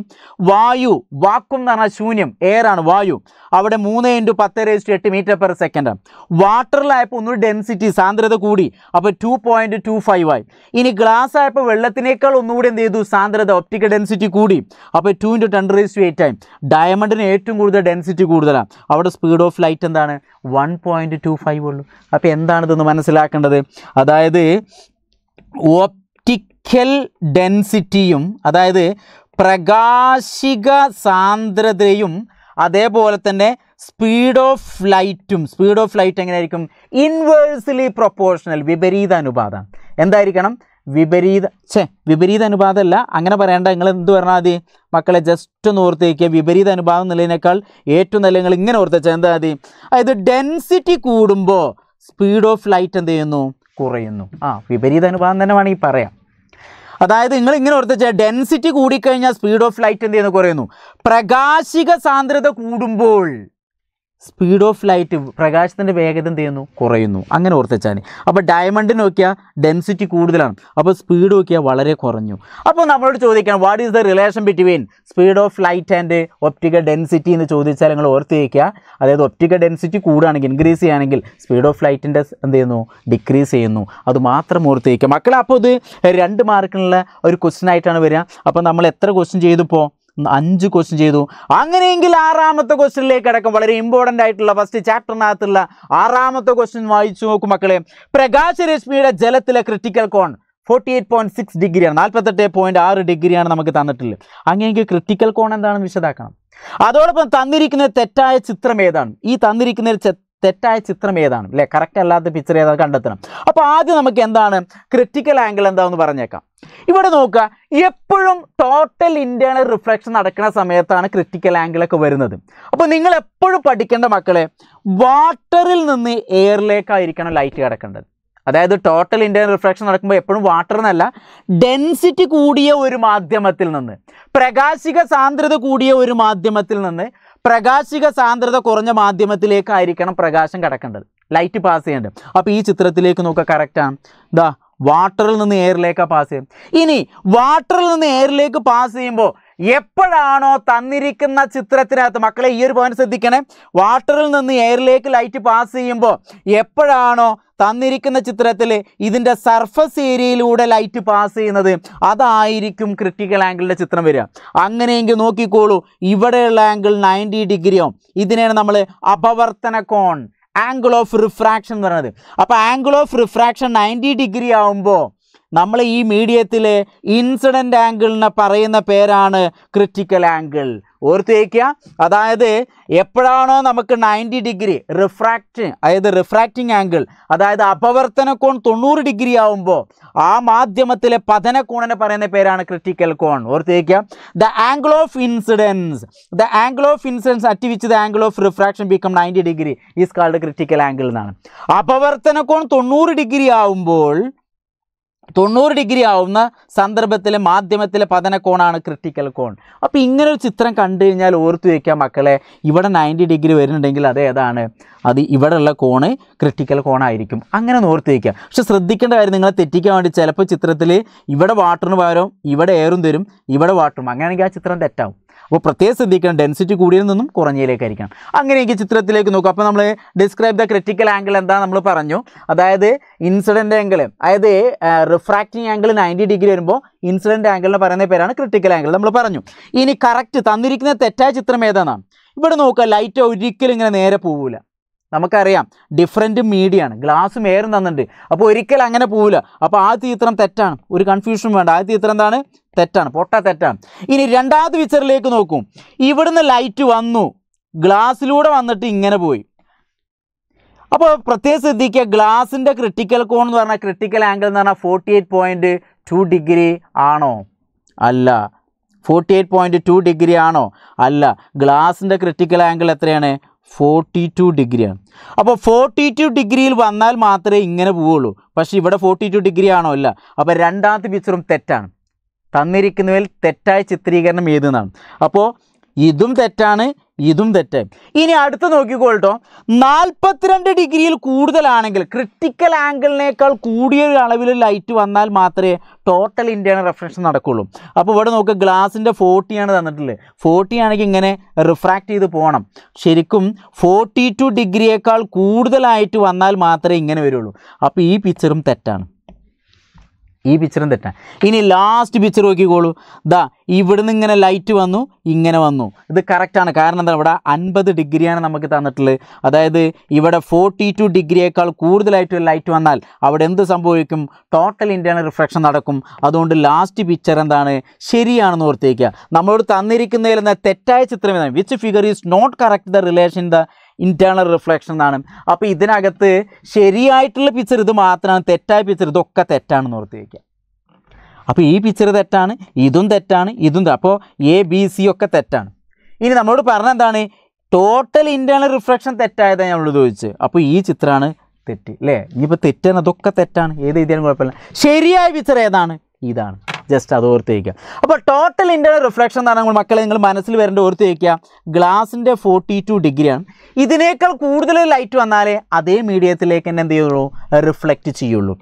വായു വാക്കും എന്ന് പറഞ്ഞാൽ ശൂന്യം എയറാണ് വായു അവിടെ മൂന്ന് ഇൻറ്റു പത്ത് റേസ്റ്റ് എട്ട് മീറ്റർ പെർ സെക്കൻഡ് വാട്ടറിലായപ്പോൾ ഒന്നുകൂടി ഡെൻസിറ്റി സാന്ദ്രത കൂടി അപ്പോൾ ടു പോയിൻറ്റ് ടു ഫൈവ് ആയി ഇനി ഗ്ലാസ് ആയപ്പോൾ വെള്ളത്തിനേക്കാൾ ഒന്നുകൂടി എന്ത് ചെയ്തു സാന്ദ്രത ഒപ്റ്റിക്കൽ ഡെൻസിറ്റി കൂടി അപ്പോൾ two into ten raised eight ആയി ഡയമണ്ടിന് ഏറ്റവും കൂടുതൽ ഡെൻസിറ്റി കൂടുതലാണ് അവിടെ സ്പീഡ് ഓഫ് ലൈറ്റ് എന്താണ് വൺ പോയിൻറ്റ് ടു ഫൈവ് ഉള്ളൂ അപ്പോൾ എന്താണിതെന്ന് മനസ്സിലാക്കേണ്ടത് അതായത് ഓപ്റ്റിക്കൽ ഡെൻസിറ്റിയും അതായത് പ്രകാശിക സാന്ദ്രതയും അതേപോലെ തന്നെ സ്പീഡ് ഓഫ് ലൈറ്റും സ്പീഡ് ഓഫ് ലൈറ്റ് എങ്ങനെയായിരിക്കും ഇൻവേഴ്സ്ലി പ്രൊപ്പോർഷണൽ വിപരീത അനുപാതം എന്തായിരിക്കണം വിപരീത ഛേ വിപരീത അനുപാതമല്ല അങ്ങനെ പറയേണ്ട നിങ്ങൾ എന്ത് പറഞ്ഞാൽ മതി മക്കളെ ജസ്റ്റ് ഒന്ന് ഓർത്തേക്കുക വിപരീത അനുപാതം എന്നുള്ളതിനേക്കാൾ ഏറ്റവും നല്ല നിങ്ങൾ ഇങ്ങനെ ഓർത്തേച്ചാൽ എന്താ മതി അതായത് ഡെൻസിറ്റി കൂടുമ്പോൾ സ്പീഡ് ഓഫ് ലൈറ്റ് എന്ത് ചെയ്യുന്നു കുറയുന്നു ആ വിപരീത അനുപാതം തന്നെ വേണമെങ്കിൽ പറയാം അതായത് നിങ്ങൾ ഇങ്ങനെ വെച്ചാൽ ഡെൻസിറ്റി കൂടിക്കഴിഞ്ഞാൽ സ്പീഡ് ഓഫ് ലൈറ്റ് എന്ത് ചെയ്യുന്നു കുറയുന്നു പ്രകാശിക സാന്ദ്രത കൂടുമ്പോൾ സ്പീഡ് ഓഫ് ലൈറ്റ് പ്രകാശത്തിൻ്റെ വേഗത എന്ത് ചെയ്യുന്നു കുറയുന്നു അങ്ങനെ ഓർത്തിച്ചാൽ അപ്പോൾ ഡയമണ്ട് നോക്കിയാൽ ഡെൻസിറ്റി കൂടുതലാണ് അപ്പോൾ സ്പീഡ് നോക്കിയാൽ വളരെ കുറഞ്ഞു അപ്പോൾ നമ്മളോട് ചോദിക്കാം what is the relation between speed of light and optical density എന്ന് ചോദിച്ചാൽ നിങ്ങൾ ഓർത്ത് വയ്ക്കുക അതായത് ഒപ്റ്റിക്കൽ ഡെൻസിറ്റി കൂടുകയാണെങ്കിൽ ഇൻക്രീസ് ചെയ്യുകയാണെങ്കിൽ സ്പീഡ് ഓഫ് ലൈറ്റിൻ്റെ എന്ത് ചെയ്യുന്നു ഡിക്രീസ് ചെയ്യുന്നു അത് മാത്രം ഓർത്ത് വയ്ക്കുക മക്കളെ അപ്പോൾ ഇത് രണ്ട് മാർക്കിനുള്ള ഒരു ക്വസ്റ്റ്യൻ ആയിട്ടാണ് വരിക അപ്പോൾ നമ്മൾ എത്ര ക്വസ്റ്റ്യൻ ചെയ്തിപ്പോൾ അഞ്ച് ക്വസ്റ്റ്യൻ ചെയ്തു അങ്ങനെയെങ്കിൽ ആറാമത്തെ ക്വസ്റ്റ്യനിലേക്ക് അടക്കം വളരെ ഇമ്പോർട്ടൻ്റ് ആയിട്ടുള്ള ഫസ്റ്റ് ചാപ്റ്ററിനകത്തുള്ള ആറാമത്തെ ക്വസ്റ്റ്യൻ വായിച്ചു നോക്കും മക്കളെ പ്രകാശരശ്മിയുടെ ജലത്തിലെ ക്രിട്ടിക്കൽ കോൺ ഫോർട്ടി എയ്റ്റ് പോയിൻറ്റ് സിക്സ് ഡിഗ്രിയാണ് നാൽപ്പത്തെട്ട് പോയിൻറ്റ് ആറ് ഡിഗ്രിയാണ് നമുക്ക് തന്നിട്ടുള്ളത് അങ്ങനെയെങ്കിൽ ക്രിട്ടിക്കൽ കോൺ എന്താണെന്ന് വിശദാക്കണം അതോടൊപ്പം തന്നിരിക്കുന്ന തെറ്റായ ചിത്രം ഏതാണ് ഈ തന്നിരിക്കുന്ന തെറ്റായ ചിത്രം ഏതാണ് അല്ലേ കറക്റ്റ് അല്ലാത്ത പിക്ചർ ഏതാണ് കണ്ടെത്തണം അപ്പോൾ ആദ്യം നമുക്ക് എന്താണ് ക്രിട്ടിക്കൽ ആംഗിൾ എന്താണെന്ന് പറഞ്ഞേക്കാം ഇവിടെ നോക്കുക എപ്പോഴും ടോട്ടൽ ഇൻറ്റേണൽ റിഫ്ലക്ഷൻ നടക്കുന്ന സമയത്താണ് ക്രിറ്റിക്കൽ ആംഗിളൊക്കെ വരുന്നത് അപ്പോൾ നിങ്ങൾ എപ്പോഴും പഠിക്കേണ്ട മക്കളെ വാട്ടറിൽ നിന്ന് എയറിലേക്കായിരിക്കണം ലൈറ്റ് കിടക്കേണ്ടത് അതായത് ടോട്ടൽ ഇൻറ്റേണൽ റിഫ്ലക്ഷൻ നടക്കുമ്പോൾ എപ്പോഴും വാട്ടർ എന്നല്ല ഡെൻസിറ്റി കൂടിയ ഒരു മാധ്യമത്തിൽ നിന്ന് പ്രകാശിക സാന്ദ്രത കൂടിയ ഒരു മാധ്യമത്തിൽ നിന്ന് പ്രകാശിക സാന്ദ്രത കുറഞ്ഞ മാധ്യമത്തിലേക്കായിരിക്കണം പ്രകാശം കിടക്കേണ്ടത് ലൈറ്റ് പാസ് ചെയ്യേണ്ടത് അപ്പോൾ ഈ ചിത്രത്തിലേക്ക് നോക്കുക കറക്റ്റാണ് ഇതാ വാട്ടറിൽ നിന്ന് എയറിലേക്കാണ് പാസ് ചെയ്യും ഇനി വാട്ടറിൽ നിന്ന് എയറിലേക്ക് പാസ് ചെയ്യുമ്പോൾ എപ്പോഴാണോ തന്നിരിക്കുന്ന ചിത്രത്തിനകത്ത് മക്കളെ ഈ ഒരു പോയിന്റ് ശ്രദ്ധിക്കണേ വാട്ടറിൽ നിന്ന് എയറിലേക്ക് ലൈറ്റ് പാസ് ചെയ്യുമ്പോൾ എപ്പോഴാണോ തന്നിരിക്കുന്ന ചിത്രത്തിൽ ഇതിൻ്റെ സർഫസ് ഏരിയയിലൂടെ ലൈറ്റ് പാസ് ചെയ്യുന്നത് അതായിരിക്കും ക്രിട്ടിക്കൽ ആംഗിളിൻ്റെ ചിത്രം വരിക അങ്ങനെയെങ്കിൽ നോക്കിക്കോളൂ ഇവിടെയുള്ള ആംഗിൾ നയൻറ്റി ഡിഗ്രിയോ ഇതിനെയാണ് നമ്മൾ അപവർത്തന കോൺ ആംഗിൾ ഓഫ് റിഫ്രാക്ഷൻ എന്ന് പറയുന്നത് അപ്പോൾ angle of refraction ninety degree ആകുമ്പോൾ നമ്മൾ ഈ മീഡിയത്തിലെ ഇൻസിഡൻ്റ് ആംഗിളിനെ പറയുന്ന പേരാണ് ക്രിറ്റിക്കൽ ആംഗിൾ ഓർത്ത് വയ്ക്കുക അതായത് എപ്പോഴാണോ നമുക്ക് നയൻറ്റി ഡിഗ്രി റിഫ്രാക്റ്റ് അതായത് റിഫ്രാക്റ്റിംഗ് ആംഗിൾ അതായത് അപവർത്തന കോൺ തൊണ്ണൂറ് ഡിഗ്രി ആവുമ്പോൾ ആ മാധ്യമത്തിലെ പതന കോണിനെ പറയുന്ന പേരാണ് ക്രിറ്റിക്കൽ കോൺ ഓർത്ത് വയ്ക്കുക the angle of incidence the angle of incidence at which the angle of refraction become ninety degree is called critical angle എന്നാണ് അപവർത്തന കോൺ തൊണ്ണൂറ് ഡിഗ്രി ആവുമ്പോൾ തൊണ്ണൂറ് ഡിഗ്രി ആവുന്ന സന്ദർഭത്തിലെ മാധ്യമത്തിലെ കോണാണ് ക്രിട്ടിക്കൽ കോൺ അപ്പോൾ ഇങ്ങനെ ഒരു ചിത്രം കണ്ടു കഴിഞ്ഞാൽ ഓർത്തു വയ്ക്കാം മക്കളെ ഇവിടെ നയൻറ്റി ഡിഗ്രി വരുന്നുണ്ടെങ്കിൽ അത് ഏതാണ് അത് ഉള്ള കോണ് ക്രിട്ടിക്കൽ കോണായിരിക്കും അങ്ങനെ ഓർത്ത് വയ്ക്കാം പക്ഷെ ശ്രദ്ധിക്കേണ്ട കാര്യം നിങ്ങളെ തെറ്റിക്കാൻ വേണ്ടി ചിലപ്പോൾ ചിത്രത്തിൽ ഇവിടെ വാട്ടറിന് പകരം ഇവിടെ എയറും തരും ഇവിടെ വാട്ടറും അങ്ങനെയാണെങ്കിൽ ആ ചിത്രം തെറ്റാവും അപ്പോൾ പ്രത്യേകം ശ്രദ്ധിക്കണം ഡെൻസിറ്റി കൂടിയിൽ നിന്നും കുറഞ്ഞതിലേക്കായിരിക്കണം അങ്ങനെയെങ്കിൽ ചിത്രത്തിലേക്ക് നോക്കും അപ്പോൾ നമ്മൾ ഡിസ്ക്രൈബ് ദ ക്രിറ്റിക്കൽ ആംഗിൾ എന്താ നമ്മൾ പറഞ്ഞു അതായത് ഇൻസിഡൻറ്റ് ആംഗിൾ അതായത് റിഫ്രാക്റ്റിംഗ് ആംഗിൾ നയൻറ്റി ഡിഗ്രി വരുമ്പോൾ ഇൻസിഡൻ്റ് ആംഗിളിന് പറയുന്ന പേരാണ് ക്രിട്ടിക്കൽ ആംഗിൾ നമ്മൾ പറഞ്ഞു ഇനി കറക്റ്റ് തന്നിരിക്കുന്ന തെറ്റായ ചിത്രം ഏതാണ് ഇവിടെ നോക്കുക ലൈറ്റ് ഒരിക്കലും ഇങ്ങനെ നേരെ പോവില്ല നമുക്കറിയാം ഡിഫറെൻറ്റ് മീഡിയമാണ് ഗ്ലാസ് എയറും തന്നിട്ടുണ്ട് അപ്പോൾ ഒരിക്കലും അങ്ങനെ പോവില്ല അപ്പോൾ ആ ചിത്രം തെറ്റാണ് ഒരു കൺഫ്യൂഷൻ വേണ്ട ആ ചിത്രം എന്താണ് തെറ്റാണ് പൊട്ട തെറ്റാണ് ഇനി രണ്ടാമത്തെ പിക്ചറിലേക്ക് നോക്കും ഇവിടുന്ന് ലൈറ്റ് വന്നു ഗ്ലാസ്സിലൂടെ വന്നിട്ട് ഇങ്ങനെ പോയി അപ്പോൾ പ്രത്യേകം ശ്രദ്ധിക്കുക ഗ്ലാസിൻ്റെ ക്രിട്ടിക്കൽ കോൺ എന്ന് പറഞ്ഞാൽ ക്രിട്ടിക്കൽ ആംഗിൾ എന്ന് പറഞ്ഞാൽ forty eight point two degree ആണോ അല്ല forty eight point two degree ആണോ അല്ല ഗ്ലാസിൻ്റെ ക്രിട്ടിക്കൽ ആംഗിൾ എത്രയാണ് ഫോർട്ടി ടു ഡിഗ്രിയാണ് അപ്പോൾ ഫോർട്ടി ടു ഡിഗ്രിയിൽ വന്നാൽ മാത്രമേ ഇങ്ങനെ പോവുള്ളൂ പക്ഷേ ഇവിടെ ഫോർട്ടി ടു ഡിഗ്രി ആണോ അല്ല അപ്പോൾ രണ്ടാമത്തെ പിക്ചറും തെറ്റാണ് തന്നിരിക്കുന്നതിൽ തെറ്റായ ചിത്രീകരണം ഏതെന്നാണ് അപ്പോൾ ഇതും തെറ്റാണ് ഇതും തെറ്റ് ഇനി അടുത്ത് നോക്കിക്കോട്ടോ നാൽപ്പത്തിരണ്ട് ഡിഗ്രിയിൽ കൂടുതലാണെങ്കിൽ ക്രിട്ടിക്കൽ ആംഗിളിനേക്കാൾ കൂടിയ ഒരു അളവിൽ ലൈറ്റ് വന്നാൽ മാത്രമേ ടോട്ടൽ ഇൻ്റേണൽ റെഫ്ലക്ഷൻ നടക്കുള്ളൂ അപ്പോൾ ഇവിടെ നോക്കുക ഗ്ലാസിൻ്റെ ഫോർട്ടിയാണ് തന്നിട്ടില്ലേ ഫോർട്ടി ആണെങ്കിൽ ഇങ്ങനെ റിഫ്രാക്ട് ചെയ്ത് പോകണം ശരിക്കും ഫോർട്ടി ടു ഡിഗ്രിയേക്കാൾ കൂടുതലായിട്ട് വന്നാൽ മാത്രമേ ഇങ്ങനെ വരുള്ളൂ അപ്പോൾ ഈ പിക്ചറും തെറ്റാണ് ഈ പിക്ചറും തെറ്റാണ് ഇനി ലാസ്റ്റ് പിക്ചർ നോക്കിക്കോളൂ ദാ നിന്ന് ഇങ്ങനെ ലൈറ്റ് വന്നു ഇങ്ങനെ വന്നു ഇത് കറക്റ്റാണ് കാരണം എന്താ ഇവിടെ അൻപത് ഡിഗ്രിയാണ് നമുക്ക് തന്നിട്ടുള്ളത് അതായത് ഇവിടെ ഫോർട്ടി ടു ഡിഗ്രിയേക്കാൾ കൂടുതലായിട്ട് ലൈറ്റ് വന്നാൽ അവിടെ എന്ത് സംഭവിക്കും ടോട്ടൽ ഇൻറ്റേണൽ റിഫ്ലക്ഷൻ നടക്കും അതുകൊണ്ട് ലാസ്റ്റ് പിക്ചർ എന്താണ് ശരിയാണെന്ന് ഓർത്തേക്കുക നമ്മളോട് തന്നിരിക്കുന്നതിൽ നിന്ന് തെറ്റായ ചിത്രം which figure is not correct the relation the internal reflection എന്നാണ് അപ്പോൾ ഇതിനകത്ത് ശരിയായിട്ടുള്ള പിക്ചർ ഇത് മാത്രമാണ് തെറ്റായ പിക്ചർ ഇതൊക്കെ തെറ്റാണെന്ന് ഓർത്തി വയ്ക്കുക അപ്പോൾ ഈ പിക്ചർ തെറ്റാണ് ഇതും തെറ്റാണ് ഇതും അപ്പോൾ എ ബി സി ഒക്കെ തെറ്റാണ് ഇനി നമ്മളോട് പറഞ്ഞ എന്താണ് ടോട്ടൽ ഇൻറ്റേണൽ റിഫ്ലക്ഷൻ തെറ്റായതാണ് നമ്മളോട് ചോദിച്ചത് അപ്പോൾ ഈ ചിത്രമാണ് തെറ്റ് അല്ലേ ഇനിയിപ്പോൾ തെറ്റാണ് അതൊക്കെ തെറ്റാണ് ഏത് എഴുതിയാലും കുഴപ്പമില്ല ശരിയായ പിക്ചർ ഏതാണ് ഇതാണ് ജസ്റ്റ് അത് ഓർത്ത് വയ്ക്കുക അപ്പോൾ ടോട്ടൽ ഇൻ്റേണൽ റിഫ്ലക്ഷൻ എന്ന് പറഞ്ഞാൽ മക്കളെ നിങ്ങൾ മനസ്സിൽ വരേണ്ട ഓർത്ത് വയ്ക്കുക ഗ്ലാസിൻ്റെ ഫോർട്ടി ടു ഡിഗ്രിയാണ് ഇതിനേക്കാൾ കൂടുതൽ ലൈറ്റ് വന്നാലേ അതേ മീഡിയത്തിലേക്ക് തന്നെ എന്ത് ചെയ്യുള്ളൂ റിഫ്ലക്റ്റ് ചെയ്യുള്ളൂ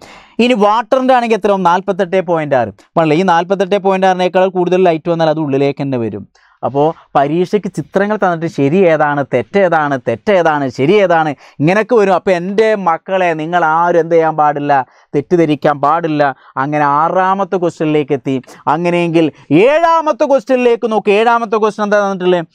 ഇനി വാട്ടറിൻ്റെ ആണെങ്കിൽ എത്ര നാൽപ്പത്തെട്ട് പോയിൻറ്റ് ആറ് ഈ നാൽപ്പത്തെട്ട് പോയിൻറ്റ് ആറിനേക്കാൾ കൂടുതൽ ലൈറ്റ് വന്നാൽ അത് ഉള്ളിലേക്ക് തന്നെ വരും അപ്പോൾ പരീക്ഷയ്ക്ക് ചിത്രങ്ങൾ തന്നിട്ട് ശരി ഏതാണ് തെറ്റേതാണ് തെറ്റേതാണ് ശരി ഏതാണ് ഇങ്ങനെയൊക്കെ വരും അപ്പോൾ എൻ്റെ മക്കളെ നിങ്ങൾ ആരും എന്ത് ചെയ്യാൻ പാടില്ല തെറ്റിദ്ധരിക്കാൻ പാടില്ല അങ്ങനെ ആറാമത്തെ ക്വസ്റ്റ്യനിലേക്ക് എത്തി അങ്ങനെയെങ്കിൽ ഏഴാമത്തെ ക്വസ്റ്റ്യനിലേക്ക് നോക്കി ഏഴാമത്തെ ക്വസ്റ്റ്യൻ എന്താ തന്നിട്ടുള്ളത്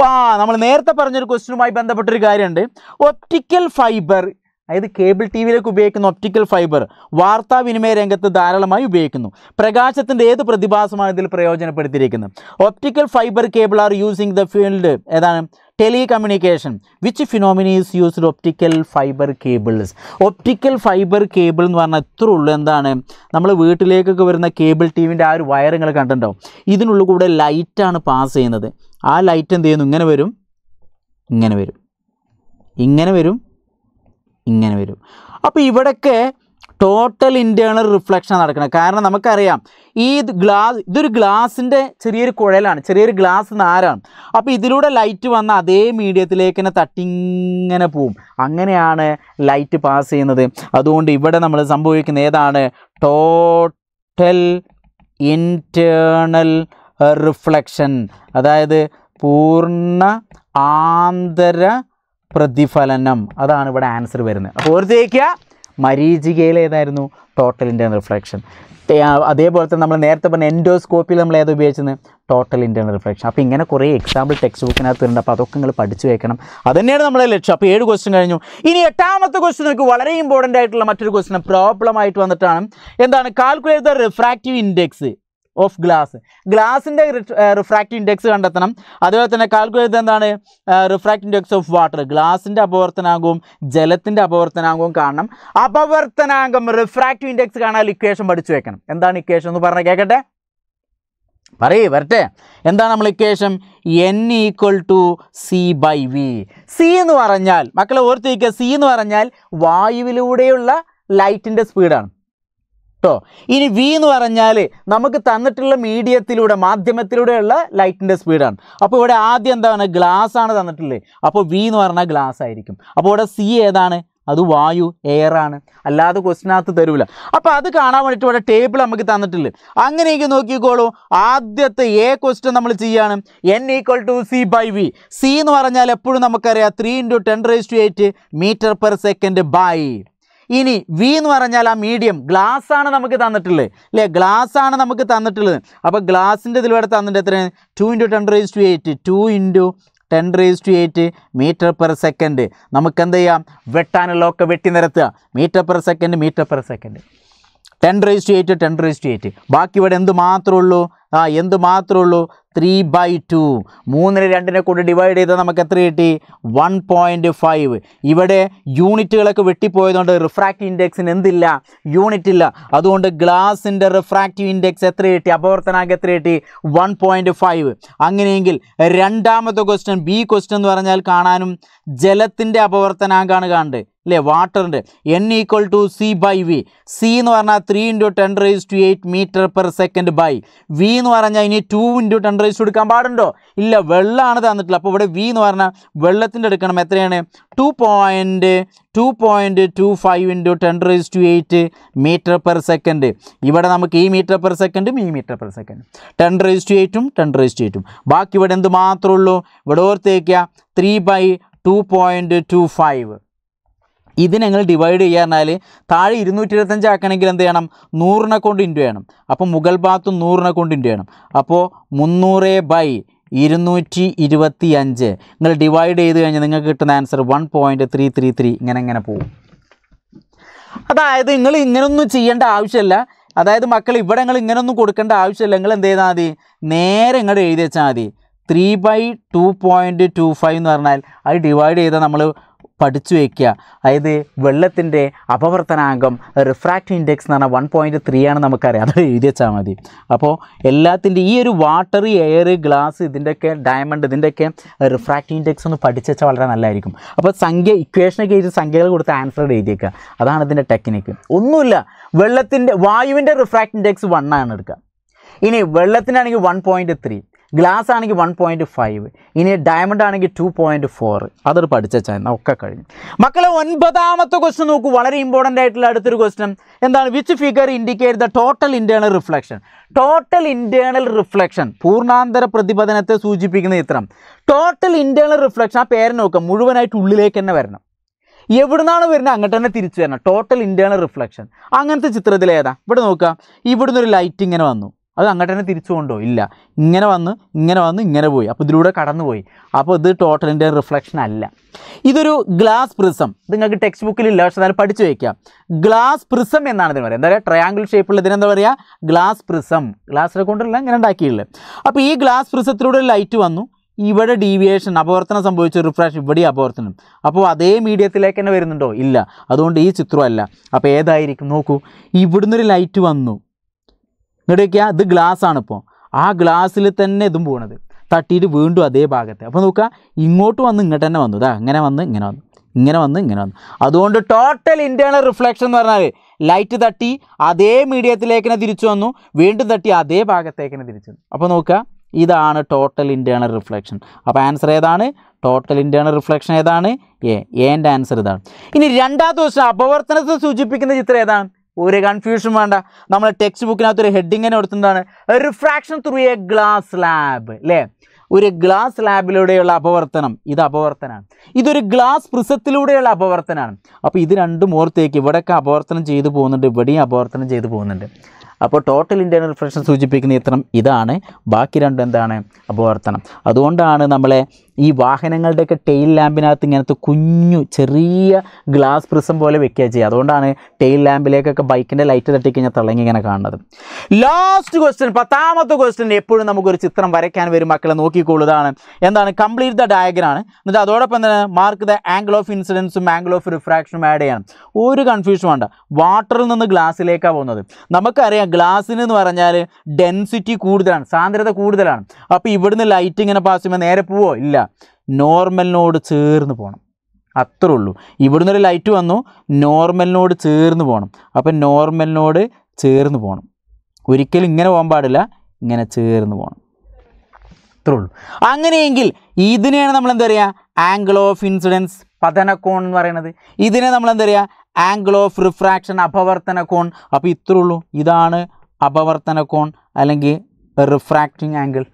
വാ നമ്മൾ നേരത്തെ പറഞ്ഞൊരു ക്വസ്റ്റ്യനുമായി ബന്ധപ്പെട്ടൊരു കാര്യമുണ്ട് ഒപ്റ്റിക്കൽ ഫൈബർ അതായത് കേബിൾ ടി വിയിലേക്ക് ഉപയോഗിക്കുന്ന ഒപ്റ്റിക്കൽ ഫൈബർ വാർത്താവിനിമയ രംഗത്ത് ധാരാളമായി ഉപയോഗിക്കുന്നു പ്രകാശത്തിൻ്റെ ഏത് പ്രതിഭാസമാണ് ഇതിൽ പ്രയോജനപ്പെടുത്തിയിരിക്കുന്നത് optical fibre cable are using the field ഏതാണ് telecommunication which phenomenons used optical fibre cables optical fibre cable എന്ന് പറഞ്ഞാൽ എത്ര ഉള്ളൂ എന്താണ് നമ്മൾ വീട്ടിലേക്കൊക്കെ വരുന്ന കേബിൾ ടി വിൻ്റെ ആ ഒരു വയറുകൾ കണ്ടിട്ടുണ്ടാവും ഇതിനുള്ളിൽ കൂടെ ലൈറ്റാണ് പാസ് ചെയ്യുന്നത് ആ ലൈറ്റ് എന്ത് ചെയ്യുന്നു ഇങ്ങനെ വരും ഇങ്ങനെ വരും ഇങ്ങനെ വരും ഇങ്ങനെ വരും അപ്പോൾ ഇവിടെയൊക്കെ ടോട്ടൽ ഇൻറ്റേണൽ റിഫ്ലക്ഷൻ നടക്കുന്നത് കാരണം നമുക്കറിയാം ഈ ഗ്ലാസ് ഇതൊരു ഗ്ലാസിൻ്റെ ചെറിയൊരു കുഴലാണ് ചെറിയൊരു ഗ്ലാസ് നാരാണ് അപ്പോൾ ഇതിലൂടെ ലൈറ്റ് വന്ന അതേ മീഡിയത്തിലേക്ക് തന്നെ തട്ടിങ്ങനെ പോവും അങ്ങനെയാണ് ലൈറ്റ് പാസ് ചെയ്യുന്നത് അതുകൊണ്ട് ഇവിടെ നമ്മൾ സംഭവിക്കുന്ന ഏതാണ് ടോട്ടൽ ഇൻറ്റേണൽ റിഫ്ലക്ഷൻ അതായത് പൂർണ്ണ ആന്തര പ്രതിഫലനം അതാണ് ഇവിടെ ആൻസർ വരുന്നത് അപ്പോൾ ചോദിക്കുക മരീചികയിൽ ഏതായിരുന്നു ടോട്ടൽ ഇൻറ്റേണൽ റിഫ്ലക്ഷൻ അതേപോലെ തന്നെ നമ്മൾ നേരത്തെ പറഞ്ഞ എൻഡോസ്കോപ്പിൽ നമ്മൾ ഏത് ഉപയോഗിച്ചത് ടോട്ടൽ ഇൻറ്റേണൽ റിഫ്ലക്ഷൻ അപ്പോൾ ഇങ്ങനെ കുറേ എക്സാമ്പിൾ ടെക്സ്റ്റ് ബുക്കിനകത്ത് ഉണ്ട് അപ്പോൾ അതൊക്കെ നിങ്ങൾ പഠിച്ചു വെക്കണം അതുതന്നെയാണ് നമ്മുടെ ലക്ഷ്യം അപ്പോൾ ഏഴ് ക്വസ്റ്റൻ കഴിഞ്ഞു ഇനി എട്ടാമത്തെ ക്വസ്റ്റൻ നിങ്ങൾക്ക് വളരെ ഇമ്പോർട്ടൻ്റ് ആയിട്ടുള്ള മറ്റൊരു ക്വസ്റ്റ്യൻ പ്രോബ്ലം ആയിട്ട് വന്നിട്ടാണ് എന്താണ് calculate the refractive index of glass ഗ്ലാസിൻ്റെ റിഫ്രാക്റ്റ് ഇൻഡെക്സ് കണ്ടെത്തണം അതുപോലെ തന്നെ കാൽക്കുലേറ്റ് എന്താണ് റിഫ്രാക്റ്റ് ഇൻഡെക്സ് ഓഫ് വാട്ടർ ഗ്ലാസിൻ്റെ അപവർത്തനാംഗവും ജലത്തിൻ്റെ അപവർത്തനാംഗവും കാണണം അപവർത്തനാംഗം റിഫ്രാക്റ്റ് ഇൻഡെക്സ് കാണാൻ ഇക്വേഷൻ പഠിച്ചു വെക്കണം എന്താണ് ഇക്വേഷൻ എന്ന് പറഞ്ഞാൽ കേൾക്കട്ടെ പറയേ വരട്ടെ എന്താണ് നമ്മൾ equation N equal to C by V C എന്ന് പറഞ്ഞാൽ മക്കളെ ഓർത്തിരിക്കുക സി എന്ന് പറഞ്ഞാൽ വായുവിലൂടെയുള്ള ലൈറ്റിൻ്റെ സ്പീഡാണ് കേട്ടോ ഇനി വി എന്ന് പറഞ്ഞാൽ നമുക്ക് തന്നിട്ടുള്ള മീഡിയത്തിലൂടെ മാധ്യമത്തിലൂടെയുള്ള ലൈറ്റിൻ്റെ സ്പീഡാണ് അപ്പോൾ ഇവിടെ ആദ്യം എന്താണ് ഗ്ലാസ് ആണ് തന്നിട്ടുള്ളത് അപ്പോൾ വി എന്ന് പറഞ്ഞാൽ ഗ്ലാസ് ആയിരിക്കും അപ്പോൾ ഇവിടെ സി ഏതാണ് അത് വായു എയർ ആണ് അല്ലാതെ ക്വസ്റ്റിനകത്ത് തരൂല അപ്പോൾ അത് കാണാൻ വേണ്ടിയിട്ട് ഇവിടെ ടേബിൾ നമുക്ക് തന്നിട്ടില്ല അങ്ങനെയൊക്കെ നോക്കിക്കോളൂ ആദ്യത്തെ എ ക്വസ്റ്റ്യൻ നമ്മൾ ചെയ്യാണ് N equal to C by V C എന്ന് പറഞ്ഞാൽ എപ്പോഴും നമുക്കറിയാം three into ten raise to eight metre per second by ഇനി വി എന്ന് പറഞ്ഞാൽ ആ മീഡിയം ഗ്ലാസ് ആണ് നമുക്ക് തന്നിട്ടുള്ളത് അല്ലേ ഗ്ലാസ് ആണ് നമുക്ക് തന്നിട്ടുള്ളത് അപ്പോൾ ഗ്ലാസിൻ്റെ ഇതിലൂടെ തന്നിട്ട് എത്രയാണ് two into ten raise to eight two into ten raise to eight metre per second നമുക്ക് എന്ത് ചെയ്യാം വെട്ടാനുള്ള ഒക്കെ വെട്ടി നിരത്തുക metre per second metre per second ten raise to eight ten raise to eight ബാക്കി ഇവിടെ എന്ത് മാത്രമേ ഉള്ളൂ ആ എന്ത് മാത്രമേ ഉള്ളൂ ത്രീ ബൈ ടു മൂന്നിന് രണ്ടിനെ കൊണ്ട് ഡിവൈഡ് ചെയ്താൽ നമുക്ക് എത്ര കിട്ടി വൺ പോയിൻറ്റ് ഫൈവ് ഇവിടെ യൂണിറ്റുകളൊക്കെ വെട്ടിപ്പോയതുകൊണ്ട് റിഫ്രാക്റ്റീവ് ഇൻഡെക്സിന് എന്തില്ല യൂണിറ്റ് ഇല്ല അതുകൊണ്ട് ഗ്ലാസിൻ്റെ റിഫ്രാക്റ്റീവ് ഇൻഡെക്സ് എത്ര കിട്ടി അപവർത്തനാക്കി എത്ര കിട്ടി വൺ പോയിൻറ്റ് ഫൈവ് അങ്ങനെയെങ്കിൽ രണ്ടാമത്തെ ക്വസ്റ്റ്യൻ ബി ക്വസ്റ്റ്യൻ എന്ന് പറഞ്ഞാൽ കാണാനും ജലത്തിൻ്റെ അപവർത്തനാങ്കാണ് കാണേണ്ടത് അല്ലേ വാട്ടറിൻ്റെ N equal to C by V C എന്ന് പറഞ്ഞാൽ three into ten raise to eight metre per second by V എന്ന് പറഞ്ഞാൽ ഇനി ടു ഇൻറ്റു ടെൻ റേസ് എടുക്കാൻ പാടുണ്ടോ ഇല്ല വെള്ളമാണ് തന്നിട്ടില്ല അപ്പോൾ ഇവിടെ വി എന്ന് പറഞ്ഞാൽ വെള്ളത്തിൻ്റെ എടുക്കണം എത്രയാണ് two point two point two five into ten raise to eight metre per second ഇവിടെ നമുക്ക് ഈ മീറ്റർ പെർ സെക്കൻഡും ഈ metre per second ten raise to എയ്റ്റും ടെൻ റേസ് ടു എയ്റ്റും ബാക്കി ഇവിടെ എന്ത് മാത്രമേ ഉള്ളൂ ഇവിടെ ഓർത്തേക്കുക three by two point two five ഇതിനെ ഞങ്ങൾ ഡിവൈഡ് ചെയ്യാന്നാൽ താഴെ ഇരുന്നൂറ്റി ഇരുപത്തഞ്ച് ആക്കണമെങ്കിൽ എന്ത് ചെയ്യണം നൂറിനെ കൊണ്ട് ഇൻറ്റു ചെയ്യണം അപ്പോൾ മുഗൾ ഭാഗത്ത് നൂറിനെ കൊണ്ട് ഇൻറ്റു ചെയ്യണം അപ്പോൾ മുന്നൂറ് ബൈ ഇരുന്നൂറ്റി ഇരുപത്തി അഞ്ച് നിങ്ങൾ ഡിവൈഡ് ചെയ്ത് കഴിഞ്ഞാൽ നിങ്ങൾക്ക് കിട്ടുന്ന answer one point three three three ഇങ്ങനെ ഇങ്ങനെ പോവും അതായത് നിങ്ങൾ ഇങ്ങനൊന്നും ചെയ്യേണ്ട ആവശ്യമില്ല അതായത് മക്കൾ ഇവിടെ നിങ്ങൾ ഇങ്ങനൊന്നും കൊടുക്കേണ്ട ആവശ്യമില്ല നിങ്ങൾ എന്ത് ചെയ്താൽ മതി നേരെ ഇങ്ങോട്ട് എഴുതി വെച്ചാൽ മതി three by two point two five എന്ന് പറഞ്ഞാൽ അത് ഡിവൈഡ് ചെയ്താൽ നമ്മൾ പഠിച്ചു വയ്ക്കുക അതായത് വെള്ളത്തിൻ്റെ അപവർത്തനാംഗം റിഫ്രാക്റ്റ് ഇൻഡെക്സ് എന്ന് പറഞ്ഞാൽ വൺ പോയിൻറ്റ് ത്രീ ആണ് നമുക്കറിയാം അത് എഴുതി വെച്ചാൽ മതി അപ്പോൾ എല്ലാത്തിൻ്റെ ഈ ഒരു വാട്ടർ എയർ ഗ്ലാസ് ഇതിൻ്റെയൊക്കെ ഡയമണ്ട് ഇതിൻ്റെയൊക്കെ റിഫ്രാക്റ്റ് ഇൻഡെക്സ് ഒന്ന് പഠിച്ചു വെച്ചാൽ വളരെ നല്ലതായിരിക്കും അപ്പോൾ സംഖ്യ ഇക്വേഷനൊക്കെ എഴുതി സംഖ്യകൾ കൊടുത്ത് ആൻസർ എഴുതിയേക്കുക അതാണ് ഇതിൻ്റെ ടെക്നിക്ക് ഒന്നുമില്ല വെള്ളത്തിൻ്റെ വായുവിൻ്റെ റിഫ്രാക്റ്റ് ഇൻഡെക്സ് വൺ ആണ് എടുക്കുക ഇനി വെള്ളത്തിനാണെങ്കിൽ വൺ പോയിൻറ്റ് ത്രീ ഗ്ലാസ് ആണെങ്കിൽ വൺ പോയിൻറ്റ് ഫൈവ് ഇനി ഡയമണ്ട് ആണെങ്കിൽ ടു പോയിൻറ്റ് ഫോർ അതൊരു പഠിച്ച ചാൻ ഒക്കെ കഴിഞ്ഞു മക്കളെ ഒൻപതാമത്തെ ക്വസ്റ്റ്യൻ നോക്കൂ വളരെ ഇമ്പോർട്ടൻ്റ് ആയിട്ടുള്ള അടുത്തൊരു ക്വസ്റ്റ്യൻ എന്താണ് which figure indicate the total internal reflection total internal reflection പൂർണ്ണാന്തര പ്രതിപതനത്തെ സൂചിപ്പിക്കുന്ന ചിത്രം ടോട്ടൽ ഇൻറ്റേണൽ റിഫ്ലക്ഷൻ ആ പേര് നോക്കുക മുഴുവനായിട്ട് ഉള്ളിലേക്ക് തന്നെ വരണം എവിടുന്നാണ് വരുന്നത് അങ്ങോട്ട് തന്നെ തിരിച്ചു വരണം ടോട്ടൽ ഇൻറ്റേണൽ റിഫ്ലക്ഷൻ അങ്ങനത്തെ ചിത്രത്തിൽ ഏതാ ഇവിടെ നോക്കുക ഇവിടുന്ന് ഒരു ലൈറ്റ് ഇങ്ങനെ വന്നു അത് അങ്ങോട്ട് തന്നെ തിരിച്ചു കൊണ്ടോ ഇല്ല ഇങ്ങനെ വന്ന് ഇങ്ങനെ വന്ന് ഇങ്ങനെ പോയി അപ്പോൾ ഇതിലൂടെ കടന്നുപോയി അപ്പോൾ ഇത് ടോട്ടലിൻ്റെ റിഫ്ലക്ഷൻ അല്ല ഇതൊരു ഗ്ലാസ് പ്രിസം ഇത് നിങ്ങൾക്ക് ടെക്സ്റ്റ് ബുക്കിൽ ഇല്ല പക്ഷെ പഠിച്ചു വയ്ക്കാം ഗ്ലാസ് പ്രിസം എന്നാണ് ഇതിന് പറയുക എന്താ പറയുക ട്രയാങ്കിൾ ഷേപ്പുള്ള ഇതിനെന്താ പറയുക ഗ്ലാസ് പ്രിസം ഗ്ലാസ്സിനെ കൊണ്ടല്ല ഇങ്ങനെ ഉണ്ടാക്കിയുള്ളത് അപ്പോൾ ഈ ഗ്ലാസ് പ്രിസത്തിലൂടെ ലൈറ്റ് വന്നു ഇവിടെ ഡീവിയേഷൻ അപവർത്തനം സംഭവിച്ച റിഫ്രാക്ഷൻ ഇവിടെ അപവർത്തനം അപ്പോൾ അതേ മീഡിയത്തിലേക്ക് തന്നെ വരുന്നുണ്ടോ ഇല്ല അതുകൊണ്ട് ഈ ചിത്രമല്ല അപ്പോൾ ഏതായിരിക്കും നോക്കൂ ഇവിടുന്നൊരു ലൈറ്റ് വന്നു ഇങ്ങോട്ട് നോക്കിയാൽ ഇത് ഗ്ലാസ് ആണ് ഇപ്പോൾ ആ ഗ്ലാസ്സിൽ തന്നെ ഇതും പോകണത് തട്ടിയിട്ട് വീണ്ടും അതേ ഭാഗത്ത് അപ്പോൾ നോക്കുക ഇങ്ങോട്ട് വന്ന് ഇങ്ങോട്ട് തന്നെ വന്നു ഇതാ ഇങ്ങനെ വന്ന് ഇങ്ങനെ വന്നു ഇങ്ങനെ വന്ന് ഇങ്ങനെ വന്നു അതുകൊണ്ട് ടോട്ടൽ ഇൻറ്റേണൽ റിഫ്ലക്ഷൻ എന്ന് പറഞ്ഞാൽ ലൈറ്റ് തട്ടി അതേ മീഡിയത്തിലേക്ക് തന്നെ തിരിച്ചു വന്നു വീണ്ടും തട്ടി അതേ ഭാഗത്തേക്ക് തന്നെ തിരിച്ചു അപ്പോൾ നോക്കുക ഇതാണ് ടോട്ടൽ ഇൻറ്റേണൽ റിഫ്ലക്ഷൻ അപ്പോൾ ആൻസർ ഏതാണ് ടോട്ടൽ ഇൻറ്റേണൽ റിഫ്ലക്ഷൻ ഏതാണ് എ എൻ്റെ ആൻസർ ഇതാണ് ഇനി രണ്ടാമത്തെ ദിവസം അപവർത്തനത്തെ സൂചിപ്പിക്കുന്ന ചിത്രം ഏതാണ് ഒരു കൺഫ്യൂഷൻ വേണ്ട നമ്മൾ ടെക്സ്റ്റ് ബുക്കിനകത്ത് ഒരു ഹെഡിങ്ങിനെ കൊടുത്തിട്ടാണ് refraction through a glass slab അല്ലേ ഒരു ഗ്ലാസ് ലാബിലൂടെയുള്ള അപവർത്തനം ഇത് അപവർത്തനമാണ് ഇതൊരു ഗ്ലാസ് പ്രിസത്തിലൂടെയുള്ള അപവർത്തനമാണ് അപ്പോൾ ഇത് രണ്ടും ഓർത്തേക്ക് ഇവിടെയൊക്കെ അപവർത്തനം ചെയ്തു പോകുന്നുണ്ട് ഇവിടെയും അപവർത്തനം ചെയ്തു പോകുന്നുണ്ട് അപ്പോൾ ടോട്ടൽ ഇൻറ്റേർണൽ റിഫ്ലക്ഷൻ സൂചിപ്പിക്കുന്ന ഇത്തരം ഇതാണ് ബാക്കി രണ്ടും എന്താണ് അപവർത്തനം അതുകൊണ്ടാണ് നമ്മളെ ഈ വാഹനങ്ങളുടെയൊക്കെ ടെയിൽ ലാമ്പിനകത്ത് ഇങ്ങനത്തെ കുഞ്ഞു ചെറിയ ഗ്ലാസ് പ്രിസം പോലെ വെക്കുക ചെയ്യുക അതുകൊണ്ടാണ് ടെയിൽ ലാമ്പിലേക്കൊക്കെ ബൈക്കിൻ്റെ ലൈറ്റ് തട്ടിക്കഴിഞ്ഞാൽ തിളങ്ങി ഇങ്ങനെ കാണുന്നത് ലാസ്റ്റ് ക്വസ്റ്റ്യൻ പത്താമത്തെ ക്വസ്റ്റ്യൻ എപ്പോഴും നമുക്കൊരു ചിത്രം വരയ്ക്കാൻ വരും മക്കളെ നോക്കിക്കൊള്ളുതാണ് എന്താണ് കംപ്ലീറ്റ് ദ ആണ് എന്നിട്ട് അതോടൊപ്പം തന്നെ മാർക്ക് ദ ആംഗിൾ ഓഫ് ഇൻസിഡൻസും ആംഗിൾ ഓഫ് റിഫ്രാക്ഷനും ആഡ് ചെയ്യണം ഒരു കൺഫ്യൂഷൻ വേണ്ട വാട്ടറിൽ നിന്ന് ഗ്ലാസ്സിലേക്കാണ് പോകുന്നത് നമുക്കറിയാം ഗ്ലാസ്സിന് എന്ന് പറഞ്ഞാൽ ഡെൻസിറ്റി കൂടുതലാണ് സാന്ദ്രത കൂടുതലാണ് അപ്പോൾ ഇവിടുന്ന് ലൈറ്റ് ഇങ്ങനെ പാസ് ചെയ്യുമ്പോൾ നേരെ പോവോ ഇല്ല നോർമലിനോട് ചേർന്ന് പോകണം അത്രേ ഉള്ളൂ ഇവിടുന്ന് ഒരു ലൈറ്റ് വന്നു നോർമലിനോട് ചേർന്ന് പോകണം അപ്പം നോർമലിനോട് ചേർന്ന് പോകണം ഒരിക്കലും ഇങ്ങനെ പോകാൻ പാടില്ല ഇങ്ങനെ ചേർന്ന് പോകണം അത്രേ ഉള്ളൂ അങ്ങനെയെങ്കിൽ ഇതിനെയാണ് നമ്മൾ എന്താ പറയുക ആംഗിൾ ഓഫ് ഇൻസിഡൻസ് പതനക്കോൺ എന്ന് പറയുന്നത് ഇതിനെ നമ്മൾ എന്താ പറയുക ആംഗിൾ ഓഫ് റിഫ്രാക്ഷൻ അപവർത്തന കോൺ അപ്പോൾ ഇത്രേ ഉള്ളൂ ഇതാണ് അപവർത്തന കോൺ അല്ലെങ്കിൽ റിഫ്രാക്റ്റിംഗ് ആംഗിൾ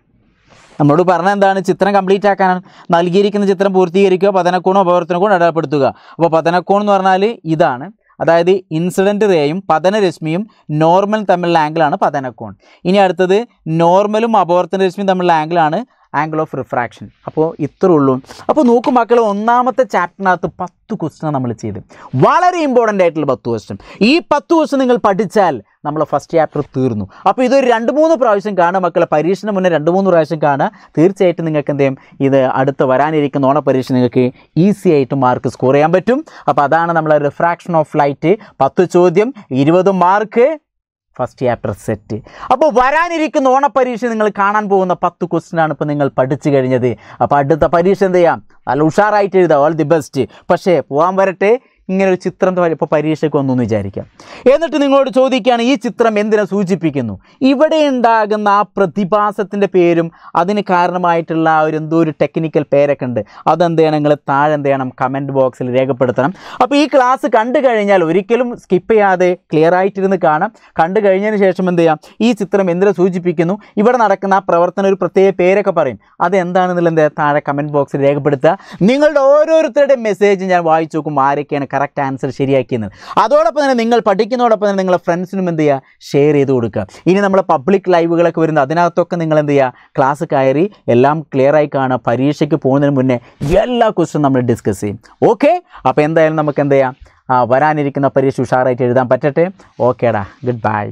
നമ്മളോട് പറഞ്ഞ എന്താണ് ചിത്രം കംപ്ലീറ്റ് ആക്കാനാണ് നൽകിയിരിക്കുന്ന ചിത്രം പൂർത്തീകരിക്കുക പതനക്കോണും അപവർത്തനക്കോണും അടയാളപ്പെടുത്തുക അപ്പോൾ പതനക്കോൺ എന്ന് പറഞ്ഞാൽ ഇതാണ് അതായത് ഇൻസിഡൻറ്റ് റേയും പതനരശ്മിയും നോർമൽ തമ്മിലുള്ള ആംഗിളാണ് പതനക്കോൺ ഇനി അടുത്തത് നോർമലും അപവർത്തന രശ്മിയും തമ്മിലുള്ള ആംഗിളാണ് ആംഗിൾ ഓഫ് റിഫ്രാക്ഷൻ അപ്പോൾ ഇത്ര ഉള്ളൂ അപ്പോൾ നോക്കും മക്കൾ ഒന്നാമത്തെ ചാപ്റ്ററിനകത്ത് പത്ത് ക്വസ്റ്റൻ നമ്മൾ ചെയ്ത് വളരെ ഇമ്പോർട്ടൻ്റ് ആയിട്ടുള്ള പത്ത് ക്വസ്റ്റൻ ഈ പത്ത് ക്വസ്റ്റൻ നിങ്ങൾ പഠിച്ചാൽ നമ്മൾ ഫസ്റ്റ് ചാപ്റ്റർ തീർന്നു അപ്പോൾ ഇതൊരു രണ്ട് മൂന്ന് പ്രാവശ്യം കാണുക മക്കളെ പരീക്ഷണ മുന്നേ രണ്ട് മൂന്ന് പ്രാവശ്യം കാണുക തീർച്ചയായിട്ടും നിങ്ങൾക്ക് എന്ത് ചെയ്യും ഇത് അടുത്ത് വരാനിരിക്കുന്ന ഓണപ്പരീക്ഷ നിങ്ങൾക്ക് ഈസി ആയിട്ട് മാർക്ക് സ്കോർ ചെയ്യാൻ പറ്റും അപ്പോൾ അതാണ് നമ്മളെ റിഫ്രാക്ഷൻ ഓഫ് ലൈറ്റ് പത്ത് ചോദ്യം ഇരുപത് മാർക്ക് ഫസ്റ്റ് ചാപ്റ്റർ സെറ്റ് അപ്പോൾ വരാനിരിക്കുന്ന ഓണപ്പരീക്ഷ നിങ്ങൾ കാണാൻ പോകുന്ന പത്ത് ക്വസ്റ്റിനാണ് ഇപ്പോൾ നിങ്ങൾ പഠിച്ചു കഴിഞ്ഞത് അപ്പോൾ അടുത്ത പരീക്ഷ എന്ത് ചെയ്യാം നല്ല ഉഷാറായിട്ട് എഴുതാം ഓൾ ദി ബെസ്റ്റ് പക്ഷേ പോകാൻ വരട്ടെ ഇങ്ങനെ ഒരു ചിത്രം ഇപ്പോൾ പരീക്ഷയ്ക്ക് വന്നു എന്ന് വിചാരിക്കാം എന്നിട്ട് നിങ്ങളോട് ചോദിക്കുകയാണ് ഈ ചിത്രം എന്തിനെ സൂചിപ്പിക്കുന്നു ഇവിടെ ഉണ്ടാകുന്ന ആ പ്രതിഭാസത്തിൻ്റെ പേരും അതിന് കാരണമായിട്ടുള്ള ആ ഒരു എന്തോ ഒരു ടെക്നിക്കൽ പേരൊക്കെ ഉണ്ട് അതെന്ത് ചെയ്യണം നിങ്ങൾ താഴെ എന്ത് ചെയ്യണം കമൻറ്റ് ബോക്സിൽ രേഖപ്പെടുത്തണം അപ്പോൾ ഈ ക്ലാസ് കണ്ടു കഴിഞ്ഞാൽ ഒരിക്കലും സ്കിപ്പ് ചെയ്യാതെ ക്ലിയർ ആയിട്ടിരുന്ന് കാണാം കണ്ടു കഴിഞ്ഞതിന് ശേഷം എന്ത് ചെയ്യാം ഈ ചിത്രം എന്തിനെ സൂചിപ്പിക്കുന്നു ഇവിടെ നടക്കുന്ന ആ പ്രവർത്തനം ഒരു പ്രത്യേക പേരൊക്കെ പറയും അതെന്താണെന്നുള്ളത് എന്ത് താഴെ കമൻറ്റ് ബോക്സിൽ രേഖപ്പെടുത്തുക നിങ്ങളുടെ ഓരോരുത്തരുടെയും മെസ്സേജ് ഞാൻ വായിച്ചു നോക്കും ആരൊക്കെയാണ് കറക്റ്റ് ആൻസർ ശരിയാക്കിയെന്ന് അതോടൊപ്പം തന്നെ നിങ്ങൾ പഠിക്കുന്നതോടൊപ്പം തന്നെ നിങ്ങളെ ഫ്രണ്ട്സിനും എന്ത് ചെയ്യുക ഷെയർ ചെയ്ത് കൊടുക്കുക ഇനി നമ്മൾ പബ്ലിക് ലൈവുകളൊക്കെ വരുന്നത് അതിനകത്തൊക്കെ നിങ്ങൾ എന്ത് ചെയ്യുക ക്ലാസ് കയറി എല്ലാം ക്ലിയർ ആയി കാണുക പരീക്ഷയ്ക്ക് പോകുന്നതിന് മുന്നേ എല്ലാ ക്വസ്റ്റും നമ്മൾ ഡിസ്കസ് ചെയ്യും ഓക്കെ അപ്പോൾ എന്തായാലും നമുക്ക് എന്ത് ചെയ്യാം വരാനിരിക്കുന്ന പരീക്ഷ ഉഷാറായിട്ട് എഴുതാൻ പറ്റട്ടെ ഓക്കേടാ ഗുഡ് ബൈ